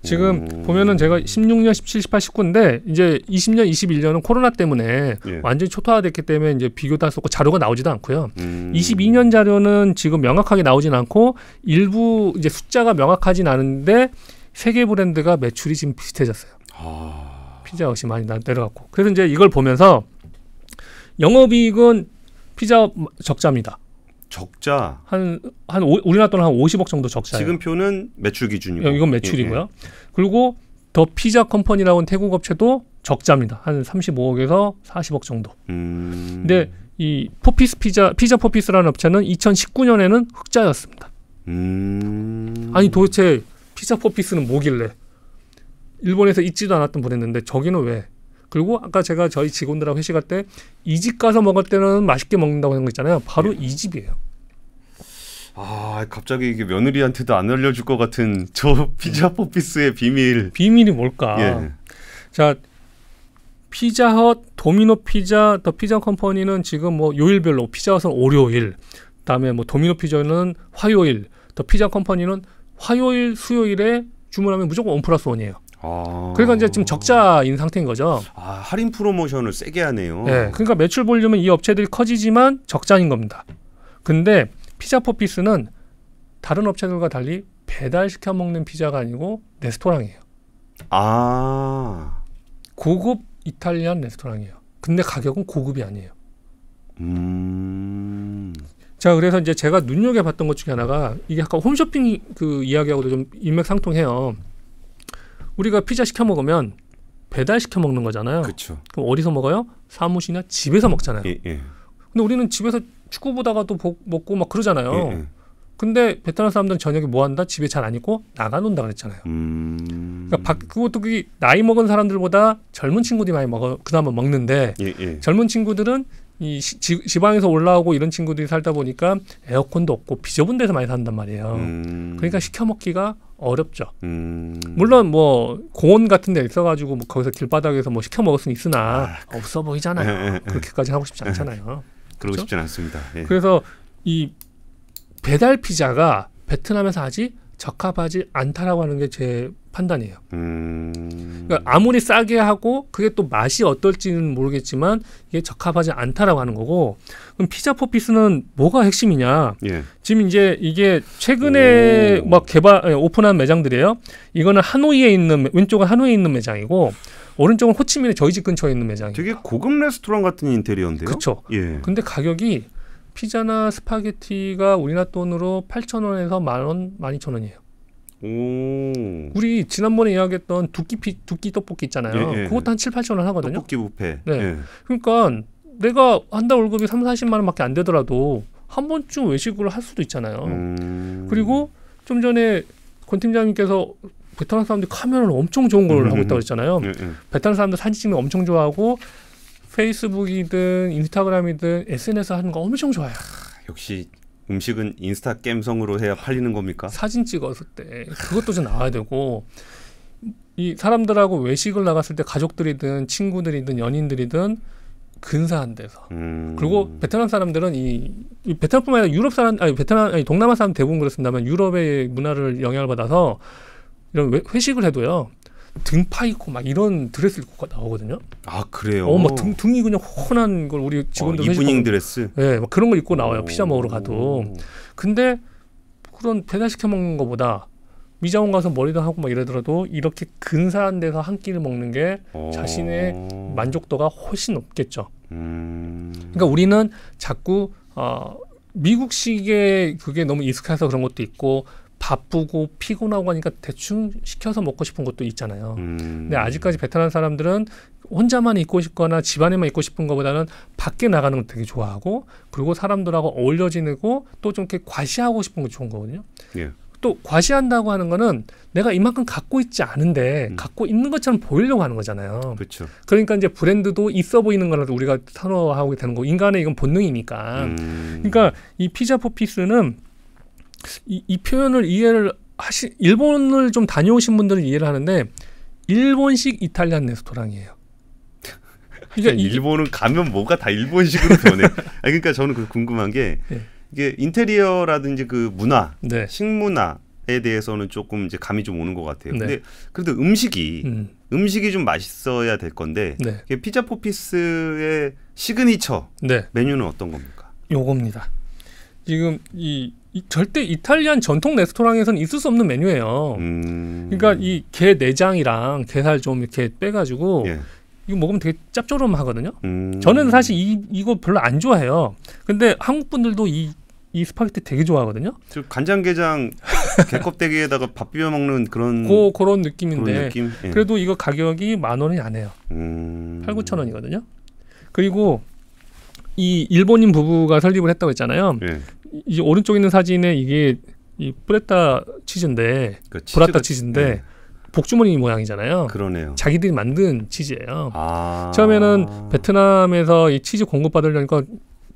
지금 오. 보면은 제가 16년, 17, 18, 19인데 이제 20년, 21년은 코로나 때문에 예. 완전히 초토화됐기 때문에 이제 비교도 할수 없고 자료가 나오지도 않고요. 음. 22년 자료는 지금 명확하게 나오진 않고 일부 이제 숫자가 명확하진 않은데 세 개 브랜드가 매출이 지금 비슷해졌어요. 아. 피자 역시 많이 내려갔고 그래서 이제 이걸 보면서 영업이익은 피자 적자입니다. 적자 한 한 우리나라 돈한 50억 정도 적자예요. 지금 표는 매출 기준이고 예, 이건 매출이고요. 예, 예. 그리고 더 피자 컴퍼니라고 하 태국 업체도 적자입니다. 한 35억에서 40억 정도. 음... 근데 이 포피스 피자 피자 포피스라는 업체는 2019년에는 흑자였습니다. 음... 아니 도대체 피자 포피스는 뭐길래 일본에서 있지도 않았던 브랜드인데 저기는 왜 그리고 아까 제가 저희 직원들하고 회식할 때 이 집 가서 먹을 때는 맛있게 먹는다고 한거 있잖아요. 바로 예. 이 집이에요. 아 갑자기 이게 며느리한테도 안 알려줄 것 같은 저 피자 예. 포피스의 비밀. 비밀이 뭘까? 예. 자 피자헛, 도미노 피자, 더 피자 컴퍼니는 지금 뭐 요일별로 피자헛은 월요일, 그다음에 뭐 도미노 피자는 화요일, 더 피자 컴퍼니는 화요일, 수요일에 주문하면 무조건 원 플러스 원이에요. 아. 그러니까 이제 지금 적자인 상태인 거죠. 아, 할인 프로모션을 세게 하네요. 네. 그러니까 매출 볼륨은 이 업체들이 커지지만 적자인 겁니다. 근데 피자 포피스는 다른 업체들과 달리 배달시켜 먹는 피자가 아니고 레스토랑이에요. 아. 고급 이탈리안 레스토랑이에요. 근데 가격은 고급이 아니에요. 음. 자, 그래서 이제 제가 눈여겨봤던 것 중에 하나가 이게 아까 홈쇼핑 그 이야기하고도 좀인맥상통해요 우리가 피자 시켜 먹으면 배달 시켜 먹는 거잖아요. 그쵸. 그럼 어디서 먹어요? 사무실이나 집에서 먹잖아요. 예, 예. 근데 우리는 집에서 축구 보다가또 먹고 막 그러잖아요. 예, 예. 근데 베트남 사람들은 저녁에 뭐 한다? 집에 잘 안 있고 나가 논다 그랬잖아요. 음... 그러니까 그것도 그 나이 먹은 사람들보다 젊은 친구들이 많이 먹어 그나마 먹는데 예, 예. 젊은 친구들은 이 시, 지방에서 올라오고 이런 친구들이 살다 보니까 에어컨도 없고 비좁은 데서 많이 산단 말이에요. 음... 그러니까 시켜 먹기가 어렵죠. 음. 물론 뭐 공원 같은 데 있어가지고 뭐 거기서 길바닥에서 뭐 시켜 먹을 수는 있으나 아, 없어 보이잖아요. 에, 예, 에, 예, 예. 그렇게까지 하고 싶지 않잖아요. 그러고 그렇죠? 싶진 않습니다. 예. 그래서 이 배달 피자가 베트남에서 아직 적합하지 않다라고 하는 게제 판단이에요. 음... 그러니까 아무리 싸게 하고 그게 또 맛이 어떨지는 모르겠지만 이게 적합하지 않다라고 하는 거고 그럼 피자 포피스는 뭐가 핵심이냐? 예. 지금 이제 이게 최근에 오... 막 개발 예, 오픈한 매장들이에요. 이거는 하노이에 있는 왼쪽은 하노이에 있는 매장이고 오른쪽은 호치민의 저희 집 근처에 있는 매장이에요. 되게 고급 레스토랑 같은 인테리어인데요. 그렇죠. 예. 근데 가격이 피자나 스파게티가 우리나라 돈으로 8,000원에서 만원 12,000원이에요. 오. 우리 지난번에 이야기했던 두끼 피, 두끼 떡볶이 있잖아요. 예, 예, 그것도 한 7, 8천 원 하거든요. 떡볶이 뷔페. 네. 예. 그러니까 내가 한 달 월급이 3, 40만 원밖에 안 되더라도 한 번쯤 외식을 할 수도 있잖아요. 음. 그리고 좀 전에 권 팀장님께서 베트남 사람들이 카메라를 엄청 좋은 걸 음, 음 하고 음. 있다고 했잖아요. 예, 예. 베트남 사람들 사진 찍는 거 엄청 좋아하고 페이스북이든 인스타그램이든 SNS 하는 거 엄청 좋아요. 역시 음식은 인스타 겜성으로 해야 팔리는 겁니까? 사진 찍었을 때 그것도 좀 나와야 되고 이 사람들하고 외식을 나갔을 때 가족들이든 친구들이든 연인들이든 근사한 데서 음. 그리고 베트남 사람들은 이, 이, 베트남뿐만 아니라 유럽 사람 아니 베트남 아니 동남아 사람 대부분 그렇습니다만 유럽의 문화를 영향을 받아서 이런 회, 회식을 해도요 등파 있고 막 이런 드레스 입고 나오거든요. 아 그래요? 어막 등등이 그냥 혼한 걸 우리 직원들 어, 이브닝 드레스. 예, 네, 막 그런 걸 입고 나와요. 오. 피자 먹으러 가도. 근데 그런 배달 시켜 먹는 것보다 미장원 가서 머리도 하고 막 이러더라도 이렇게 근사한 데서 한 끼를 먹는 게 오. 어. 자신의 만족도가 훨씬 높겠죠. 음. 그러니까 우리는 자꾸 어, 미국식의 그게 너무 익숙해서 그런 것도 있고 바쁘고 피곤하고 하니까 대충 시켜서 먹고 싶은 것도 있잖아요. 음. 근데 아직까지 베트남 사람들은 혼자만 있고 싶거나 집안에만 있고 싶은 것보다는 밖에 나가는 걸 되게 좋아하고 그리고 사람들하고 어울려 지내고 또 좀 이렇게 과시하고 싶은 게 좋은 거거든요. 예. 또 과시한다고 하는 거는 내가 이만큼 갖고 있지 않은데 음. 갖고 있는 것처럼 보이려고 하는 거잖아요. 그렇죠. 그러니까 이제 브랜드도 있어 보이는 거라도 우리가 선호하게 되는 거. 인간의 이건 본능이니까. 음. 그러니까 이 피자 포피스는 이, 이 표현을 이해를 하시 일본을 좀 다녀오신 분들은 이해를 하는데 일본식 이탈리안 레스토랑이에요. 그러니까 일본은 가면 뭐가 다 일본식으로 변해. 아 그러니까 저는 그 궁금한 게 네. 이게 인테리어라든지 그 문화, 네. 식문화에 대해서는 조금 이제 감이 좀 오는 것 같아요. 네. 근데 그래도 음식이 음. 식이좀 맛있어야 될 건데 네. 피자 포피스의 시그니처 네. 메뉴는 어떤 겁니까? 요겁니다. 지금 이 이, 절대 이탈리안 전통 레스토랑에서는 있을 수 없는 메뉴예요. 음... 그러니까 이 게 내장이랑 게살 좀 이렇게 빼가지고 예. 이거 먹으면 되게 짭조름하거든요. 음... 저는 사실 이 이거 별로 안 좋아해요. 근데 한국 분들도 이 이 스파게티 되게 좋아하거든요. 저 간장게장 개껍데기에다가 밥 비벼 먹는 그런 고, 그런 느낌인데 그런 느낌? 예. 그래도 이거 가격이 만 원이 안 해요. 음... 8, 9천 원이거든요. 그리고 이 일본인 부부가 설립을 했다고 했잖아요. 예. 이 오른쪽 에 있는 사진에 이게 이 프레타 치즈인데 그 브라타 치즈인데 네. 복주머니 모양이잖아요. 그러네요. 자기들이 만든 치즈예요. 아 처음에는 베트남에서 이 치즈 공급 받으려니까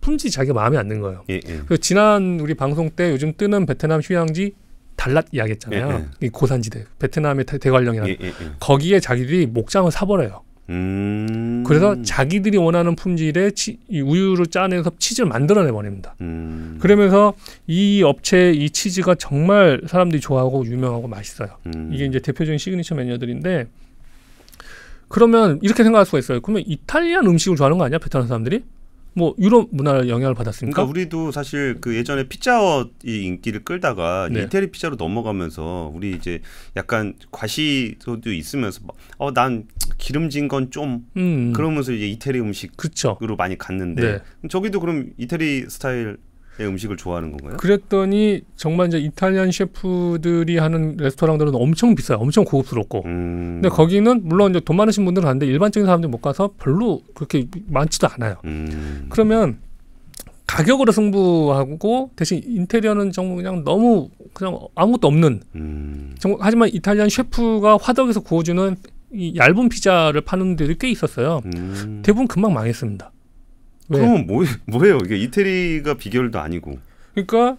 품질 자기가 마음에 안 든 거예요. 예, 예. 그 지난 우리 방송 때 요즘 뜨는 베트남 휴양지 달랏 이야기했잖아요. 예, 예, 이 고산지대 베트남의 대, 관령이라는 예, 예, 거기에 자기들이 목장을 사버려요. 음. 그래서 자기들이 원하는 품질의 치, 우유를 짜내서 치즈를 만들어내 버립니다. 음. 그러면서 이 업체 의이 치즈가 정말 사람들이 좋아하고 유명하고 맛있어요. 음. 이게 이제 대표적인 시그니처 메뉴들인데 그러면 이렇게 생각할 수가 있어요. 그러면 이탈리안 음식을 좋아하는 거 아니야? 베트남 사람들이? 뭐 유럽 문화를 영향을 받았으니까. 그러니까 우리도 사실 그 예전에 피자헛이 인기를 끌다가 네. 이태리 피자로 넘어가면서 우리 이제 약간 과시도 있으면서 어난 기름진 건좀 음. 그러면서 이제 이태리 음식으로 그쵸. 많이 갔는데 네. 저기도 그럼 이태리 스타일 의 음식을 좋아하는 건가요? 그랬더니 정말 이제 이탈리안 셰프들이 하는 레스토랑들은 엄청 비싸요. 엄청 고급스럽고. 음. 근데 거기는 물론 이제 돈 많으신 분들은 가는데 일반적인 사람들 못 가서 별로 그렇게 많지도 않아요. 음. 그러면 가격으로 승부하고 대신 인테리어는 정말 그냥 너무 그냥 아무것도 없는. 음. 정 하지만 이탈리안 셰프가 화덕에서 구워주는 이 얇은 피자를 파는 데도 꽤 있었어요. 음. 대부분 금방 망했습니다. 왜? 그러면 뭐, 뭐예요? 이게 이태리가 비결도 아니고. 그러니까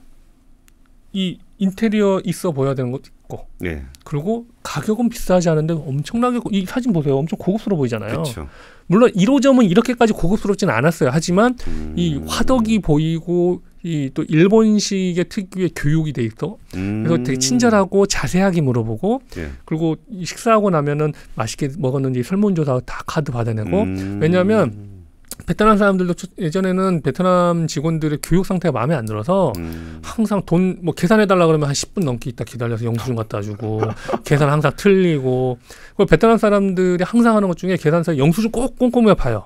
이 인테리어 있어 보여야 되는 것도 있고. 네. 그리고 가격은 비싸지 않은데 엄청나게 이 사진 보세요. 엄청 고급스러워 보이잖아요. 그쵸. 물론 1호점은 이렇게까지 고급스럽진 않았어요. 하지만 음. 이 화덕이 보이고 이또 일본식의 특유의 교육이 돼있어 음. 그래서 되게 음. 친절하고 자세하게 물어보고 예. 그리고 식사하고 나면은 맛있게 먹었는지 설문조사 다 카드 받아내고 음. 왜냐하면 베트남 사람들도 예전에는 베트남 직원들의 교육 상태가 마음에 안 들어서 음. 항상 돈 뭐 계산해 달라 그러면 한 10분 넘게 있다 기다려서 영수증 갖다 주고 계산 항상 틀리고 그 베트남 사람들이 항상 하는 것 중에 계산서 영수증 꼭 꼼꼼히 봐요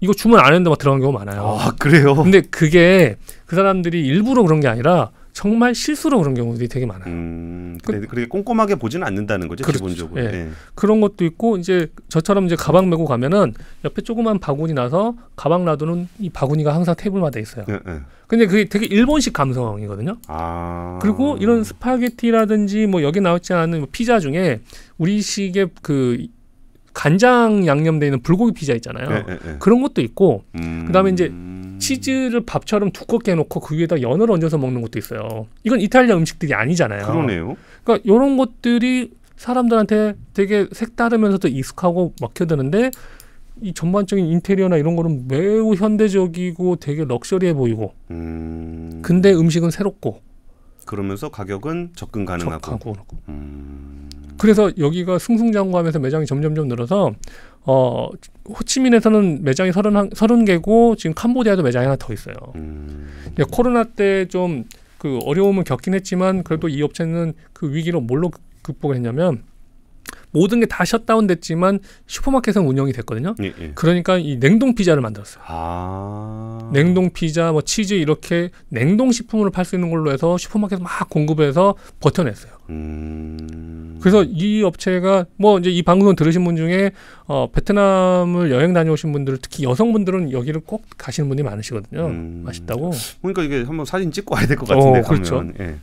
이거 주문 안 했는데 막 들어간 경우 많아요. 아 그래요? 근데 그게 그 사람들이 일부러 그런 게 아니라 정말 실수로 그런 경우들이 되게 많아요. 음, 그 그, 렇게 꼼꼼하게 보지는 않는다는 거죠 그렇죠. 기본적으로. 예. 예. 그런 것도 있고 이제 저처럼 이제 가방 메고 가면은 옆에 조그만 바구니 나서 가방 놔두는 이 바구니가 항상 테이블마다 있어요. 예, 예. 근데 그게 되게 일본식 감성이거든요. 아... 그리고 이런 스파게티라든지 뭐 여기 나오지 않은 뭐 피자 중에 우리식의 그 간장 양념돼 있는 불고기 피자 있잖아요. 네, 네, 네. 그런 것도 있고 음... 그다음에 이제 치즈를 밥처럼 두껍게 해놓고 그 위에다 연을 얹어서 먹는 것도 있어요. 이건 이탈리아 음식들이 아니잖아요. 그러네요. 그러니까 이런 것들이 사람들한테 되게 색다르면서도 익숙하고 먹혀드는데 이 전반적인 인테리어나 이런 거는 매우 현대적이고 되게 럭셔리해 보이고 음... 근데 음식은 새롭고 그러면서 가격은 접근 가능하고. 음. 그래서 여기가 승승장구하면서 매장이 점점점 늘어서 어 호치민에서는 매장이 서른 서른 개고 지금 캄보디아도 매장이 하나 더 있어요. 음. 코로나 때 좀 그 어려움을 겪긴 했지만 그래도 이 업체는 그 위기로 뭘로 극복했냐면 을 모든 게 다 셧다운 됐지만 슈퍼마켓은 운영이 됐거든요. 예, 예. 그러니까 이 냉동 피자를 만들었어요. 아... 냉동 피자, 뭐 치즈 이렇게 냉동 식품으로 팔 수 있는 걸로 해서 슈퍼마켓 막 공급해서 버텨냈어요. 음... 그래서 이 업체가 뭐 이제 이 방송 들으신 분 중에 어, 베트남을 여행 다녀오신 분들 특히 여성분들은 여기를 꼭 가시는 분이 많으시거든요. 음... 맛있다고. 그러니까 이게 한번 사진 찍고 와야 될 것 같은데 어, 그렇죠. 예.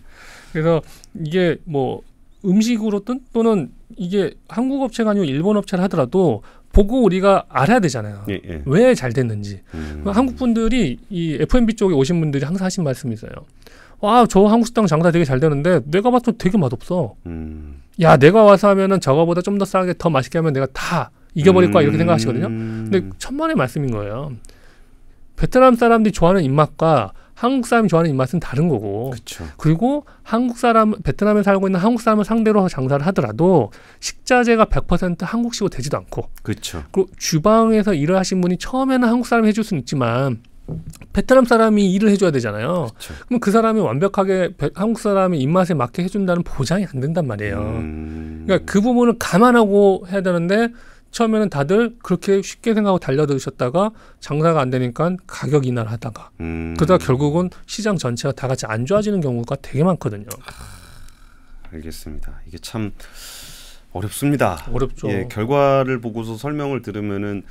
그래서 이게 뭐 음식으로 든 또는 이게 한국 업체가 아니고 일본 업체를 하더라도 보고 우리가 알아야 되잖아요. 예, 예. 왜잘 됐는지. 음. 한국 분들이 이 F&B 쪽에 오신 분들이 항상 하신 말씀이 있어요. 와, 저 한국 식당 장사 되게 잘 되는데 내가 봤을 때 되게 맛없어. 음. 야, 내가 와서 하면은 저거보다 좀 더 싸게 더 맛있게 하면 내가 다 이겨버릴 거야 이렇게 음. 생각하시거든요. 근데 천만의 말씀인 거예요. 베트남 사람들이 좋아하는 입맛과 한국 사람이 좋아하는 입맛은 다른 거고. 그쵸. 그리고 한국 사람 베트남에 살고 있는 한국 사람을 상대로 장사를 하더라도 식자재가 100% 한국식으로 되지도 않고. 그렇죠. 그리고 주방에서 일을 하신 분이 처음에는 한국 사람이 해줄 수는 있지만 베트남 사람이 일을 해줘야 되잖아요. 그쵸. 그럼 그 사람이 완벽하게 한국 사람의 입맛에 맞게 해준다는 보장이 안 된단 말이에요. 음... 그러니까 그 부분을 감안하고 해야 되는데 처음에는 다들 그렇게 쉽게 생각하고 달려드셨다가 장사가 안 되니까 가격 인하를 하다가 음. 그러다 결국은 시장 전체가 다 같이 안 좋아지는 경우가 되게 많거든요. 아, 알겠습니다. 이게 참 어렵습니다. 어렵죠. 예, 결과를 보고서 설명을 들으면은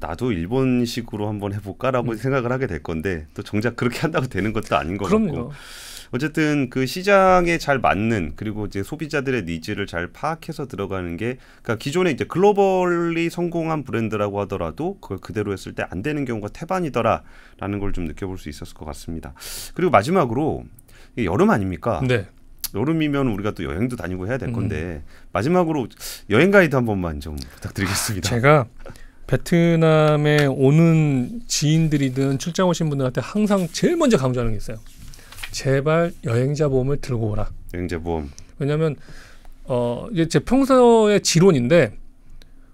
나도 일본식으로 한번 해볼까라고 음. 생각을 하게 될 건데 또 정작 그렇게 한다고 되는 것도 아닌 것 그럼요. 같고. 어쨌든 그 시장에 잘 맞는 그리고 이제 소비자들의 니즈를 잘 파악해서 들어가는 게 그러니까 기존에 이제 글로벌리 성공한 브랜드라고 하더라도 그걸 그대로 했을 때 안 되는 경우가 태반이더라라는 걸 좀 느껴볼 수 있었을 것 같습니다. 그리고 마지막으로 여름 아닙니까? 네. 여름이면 우리가 또 여행도 다니고 해야 될 음. 건데 음. 마지막으로 여행 가이드 한 번만 좀 부탁드리겠습니다. 제가 베트남에 오는 지인들이든 출장 오신 분들한테 항상 제일 먼저 강조하는 게 있어요. 제발 여행자 보험을 들고 오라. 여행자 보험. 왜냐하면 어 이게 제 평소의 지론인데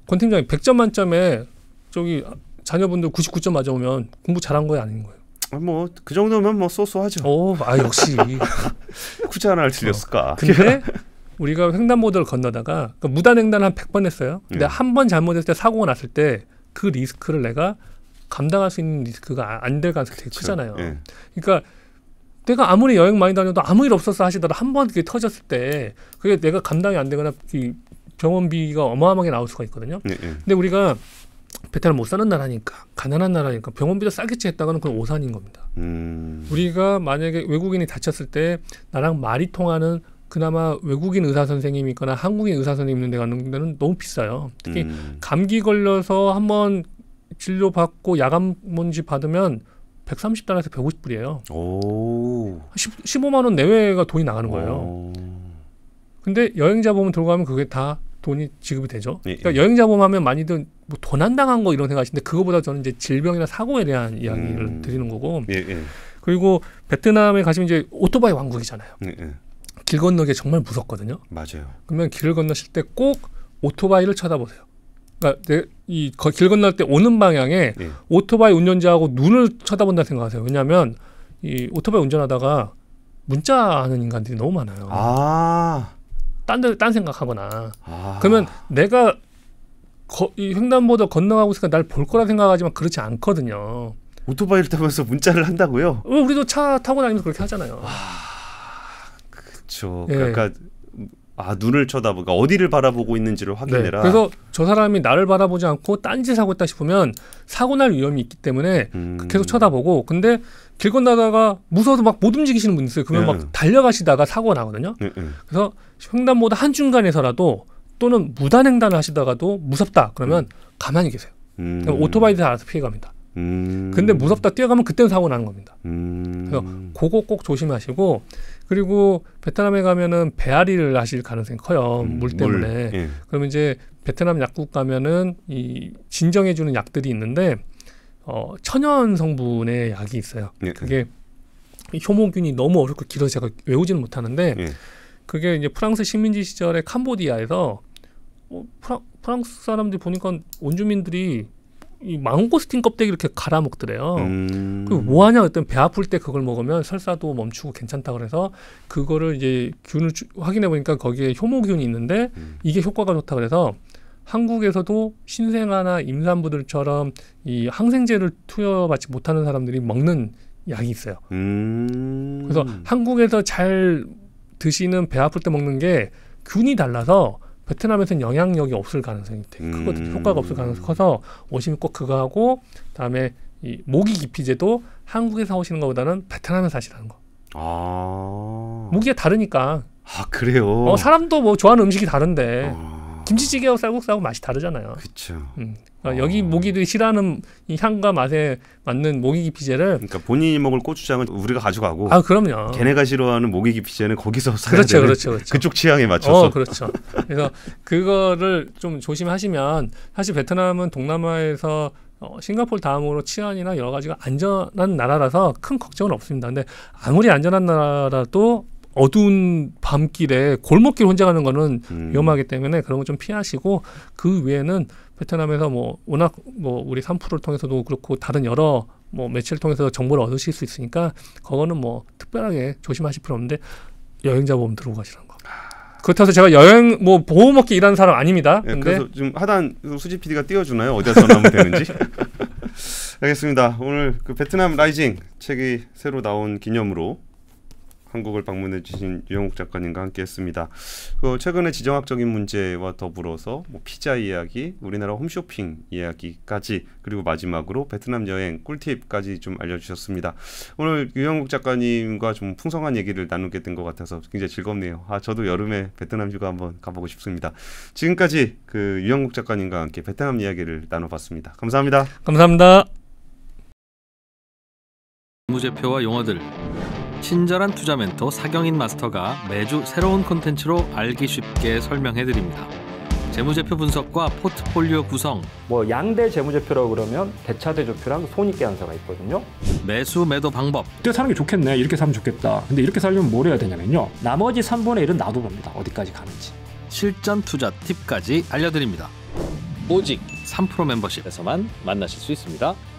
권 팀장이 100점 만점에 저기 자녀분들 99점 맞아오면 공부 잘한 거 아닌 거예요? 아, 뭐그 정도면 뭐 소소하죠. 오, 어, 아 역시 굳이 하나를 틀렸을까? 어, 근데 우리가 횡단보도를 건너다가 그러니까 무단횡단 한 100번 했어요. 근데 음. 예. 한번 잘못했을 때 사고가 났을 때 그 리스크를 내가 감당할 수 있는 리스크가 안 될 가능성이 되게 그렇죠. 크잖아요. 예. 그러니까 내가 아무리 여행 많이 다녀도 아무 일 없었어 하시더라도 한번 그게 터졌을 때 그게 내가 감당이 안 되거나 이 병원비가 어마어마하게 나올 수가 있거든요. 네, 네. 근데 우리가 베트남 못 사는 나라니까 가난한 나라니까 병원비도 싸겠지 했다가는 그건 오산인 겁니다. 음. 우리가 만약에 외국인이 다쳤을 때 나랑 말이 통하는 그나마 외국인 의사 선생님이 있거나 한국인 의사 선생님 있는 데 가는 데는 너무 비싸요. 특히 음. 감기 걸려서 한 번 진료 받고 야간 먼지 받으면 130달러에서 150불이에요. 오. 1 5만원 내외가 돈이 나가는 거예요. 오. 근데 여행자 보험 들어 가면 그게 다 돈이 지급이 되죠. 예, 그러니까 예. 그러니까 여행자 보험하면 많이든뭐 도난 당한 거 이런 생각하시는데 그거보다 저는 이제 질병이나 사고에 대한 이야기를 음. 드리는 거고. 예, 예. 그리고 베트남에 가시면 이제 오토바이 왕국이잖아요. 예, 예. 길 건너기 정말 무섭거든요. 맞아요. 그러면 길을 건너실 때 꼭 오토바이를 쳐다보세요. 그러니까 이길 건널 때 오는 방향에 네. 오토바이 운전자하고 눈을 쳐다본다 생각하세요. 왜냐하면 이 오토바이 운전하다가 문자하는 인간들이 너무 많아요. 아. 딴데딴 생각하거나 아. 그러면 내가 거, 이 횡단보도 건너가고 있으니까 날 볼 거라 생각하지만 그렇지 않거든요. 오토바이를 타면서 문자를 한다고요? 어, 우리도 차 타고 다니면서 그렇게 하잖아요. 아, 그렇죠. 예. 그러니까 아 눈을 쳐다보가 어디를 바라보고 있는지를 네, 확인해라. 네. 그래서 저 사람이 나를 바라보지 않고 딴짓하고 있다 싶으면 사고 날 위험이 있기 때문에 음. 계속 쳐다보고 근데 길 건너다가 무서워서 막 못 움직이시는 분 있어요. 그러면 네. 막 달려가시다가 사고가 나거든요. 네, 네. 그래서 횡단보도 한 중간에서라도 또는 무단 횡단을 하시다가도 무섭다 그러면 음. 가만히 계세요. 음. 오토바이도 알아서 피해갑니다. 음. 근데 무섭다 뛰어가면 그때는 사고 나는 겁니다. 음. 그래서 그거 꼭 조심하시고 그리고 베트남에 가면은 배앓이를 하실 가능성이 커요. 음, 물 때문에. 물, 예. 그러면 이제 베트남 약국 가면은 이 진정해 주는 약들이 있는데 어 천연 성분의 약이 있어요. 예, 예. 그게 효모균이 너무 어렵고 길어서 제가 외우지는 못하는데 예. 그게 이제 프랑스 식민지 시절에 캄보디아에서 어, 프랑, 프랑스 사람들이 보니까 원주민들이 이 망고스틴 껍데기 이렇게 갈아 먹더래요. 음. 그리고 뭐 하냐 그랬더니 배 아플 때 그걸 먹으면 설사도 멈추고 괜찮다 그래서 그거를 이제 균을 주, 확인해 보니까 거기에 효모균이 있는데 음. 이게 효과가 좋다 그래서 한국에서도 신생아나 임산부들처럼 이 항생제를 투여받지 못하는 사람들이 먹는 약이 있어요. 음. 그래서 한국에서 잘 드시는 배 아플 때 먹는 게 균이 달라서 베트남에서는 영향력이 없을 가능성이 되게 음. 크거든요. 음. 효과가 없을 가능성이 커서 오시면 꼭 그거 하고 그다음에 이 모기 기피제도 한국에서 오시는 것보다는 베트남에서 하시라는 거. 아. 모기가 다르니까. 아 그래요. 어, 사람도 뭐 좋아하는 음식이 다른데 아... 김치찌개하고 쌀국수하고 맛이 다르잖아요. 그렇죠. 음, 그러니까 여기 모기들이 싫어하는 향과 맛에 맞는 모기 기피제를 그러니까 본인이 먹을 고추장은 우리가 가져가고 아 그럼요 걔네가 싫어하는 모기 기피제는 거기서 사야 그렇죠, 되는 그렇죠, 그렇죠. 그쪽 취향에 맞춰서 어, 그렇죠 그래서 그거를 좀 조심하시면 사실 베트남은 동남아에서 어, 싱가폴 다음으로 치안이나 여러 가지가 안전한 나라라서 큰 걱정은 없습니다. 근데 아무리 안전한 나라라도 어두운 밤길에 골목길 혼자 가는 거는 음. 위험하기 때문에 그런 거 좀 피하시고 그 외에는 베트남에서 뭐 워낙 뭐 우리 삼프를 통해서도 그렇고 다른 여러 뭐 매체를 통해서 정보를 얻으실 수 있으니까 그거는 뭐 특별하게 조심하실 필요 없는데 여행자 보험 들어 가시라는 거. 그렇다고 제가 여행 뭐 보험 업계 일하는 사람 아닙니다. 예, 그래서 지금 하단 수지 PD가 띄워주나요? 어디다 전화하면 되는지. 알겠습니다. 오늘 그 베트남 라이징 책이 새로 나온 기념으로 한국을 방문해 주신 유영욱 작가님과 함께했습니다. 그 최근에 지정학적인 문제와 더불어서 뭐 피자 이야기, 우리나라 홈쇼핑 이야기까지 그리고 마지막으로 베트남 여행 꿀팁까지 좀 알려주셨습니다. 오늘 유영욱 작가님과 좀 풍성한 얘기를 나누게 된 것 같아서 굉장히 즐겁네요. 아 저도 여름에 베트남 휴가 한번 가보고 싶습니다. 지금까지 그 유영욱 작가님과 함께 베트남 이야기를 나눠봤습니다. 감사합니다. 감사합니다. 무제표와 영화들. 친절한 투자 멘토 사경인 마스터가 매주 새로운 콘텐츠로 알기 쉽게 설명해 드립니다. 재무제표 분석과 포트폴리오 구성. 뭐 양대 재무제표라고 그러면 대차대조표랑 손익계 산서가 있거든요. 매수 매도 방법. 이렇 사는 게 좋겠네. 이렇게 사면 좋겠다. 근데 이렇게 살려면 뭘 해야 되냐면요. 나머지 3분의 1은 나도 봅니다. 어디까지 가는지. 실전 투자 팁까지 알려드립니다. 오직 3% 멤버십에서만 만나실 수 있습니다.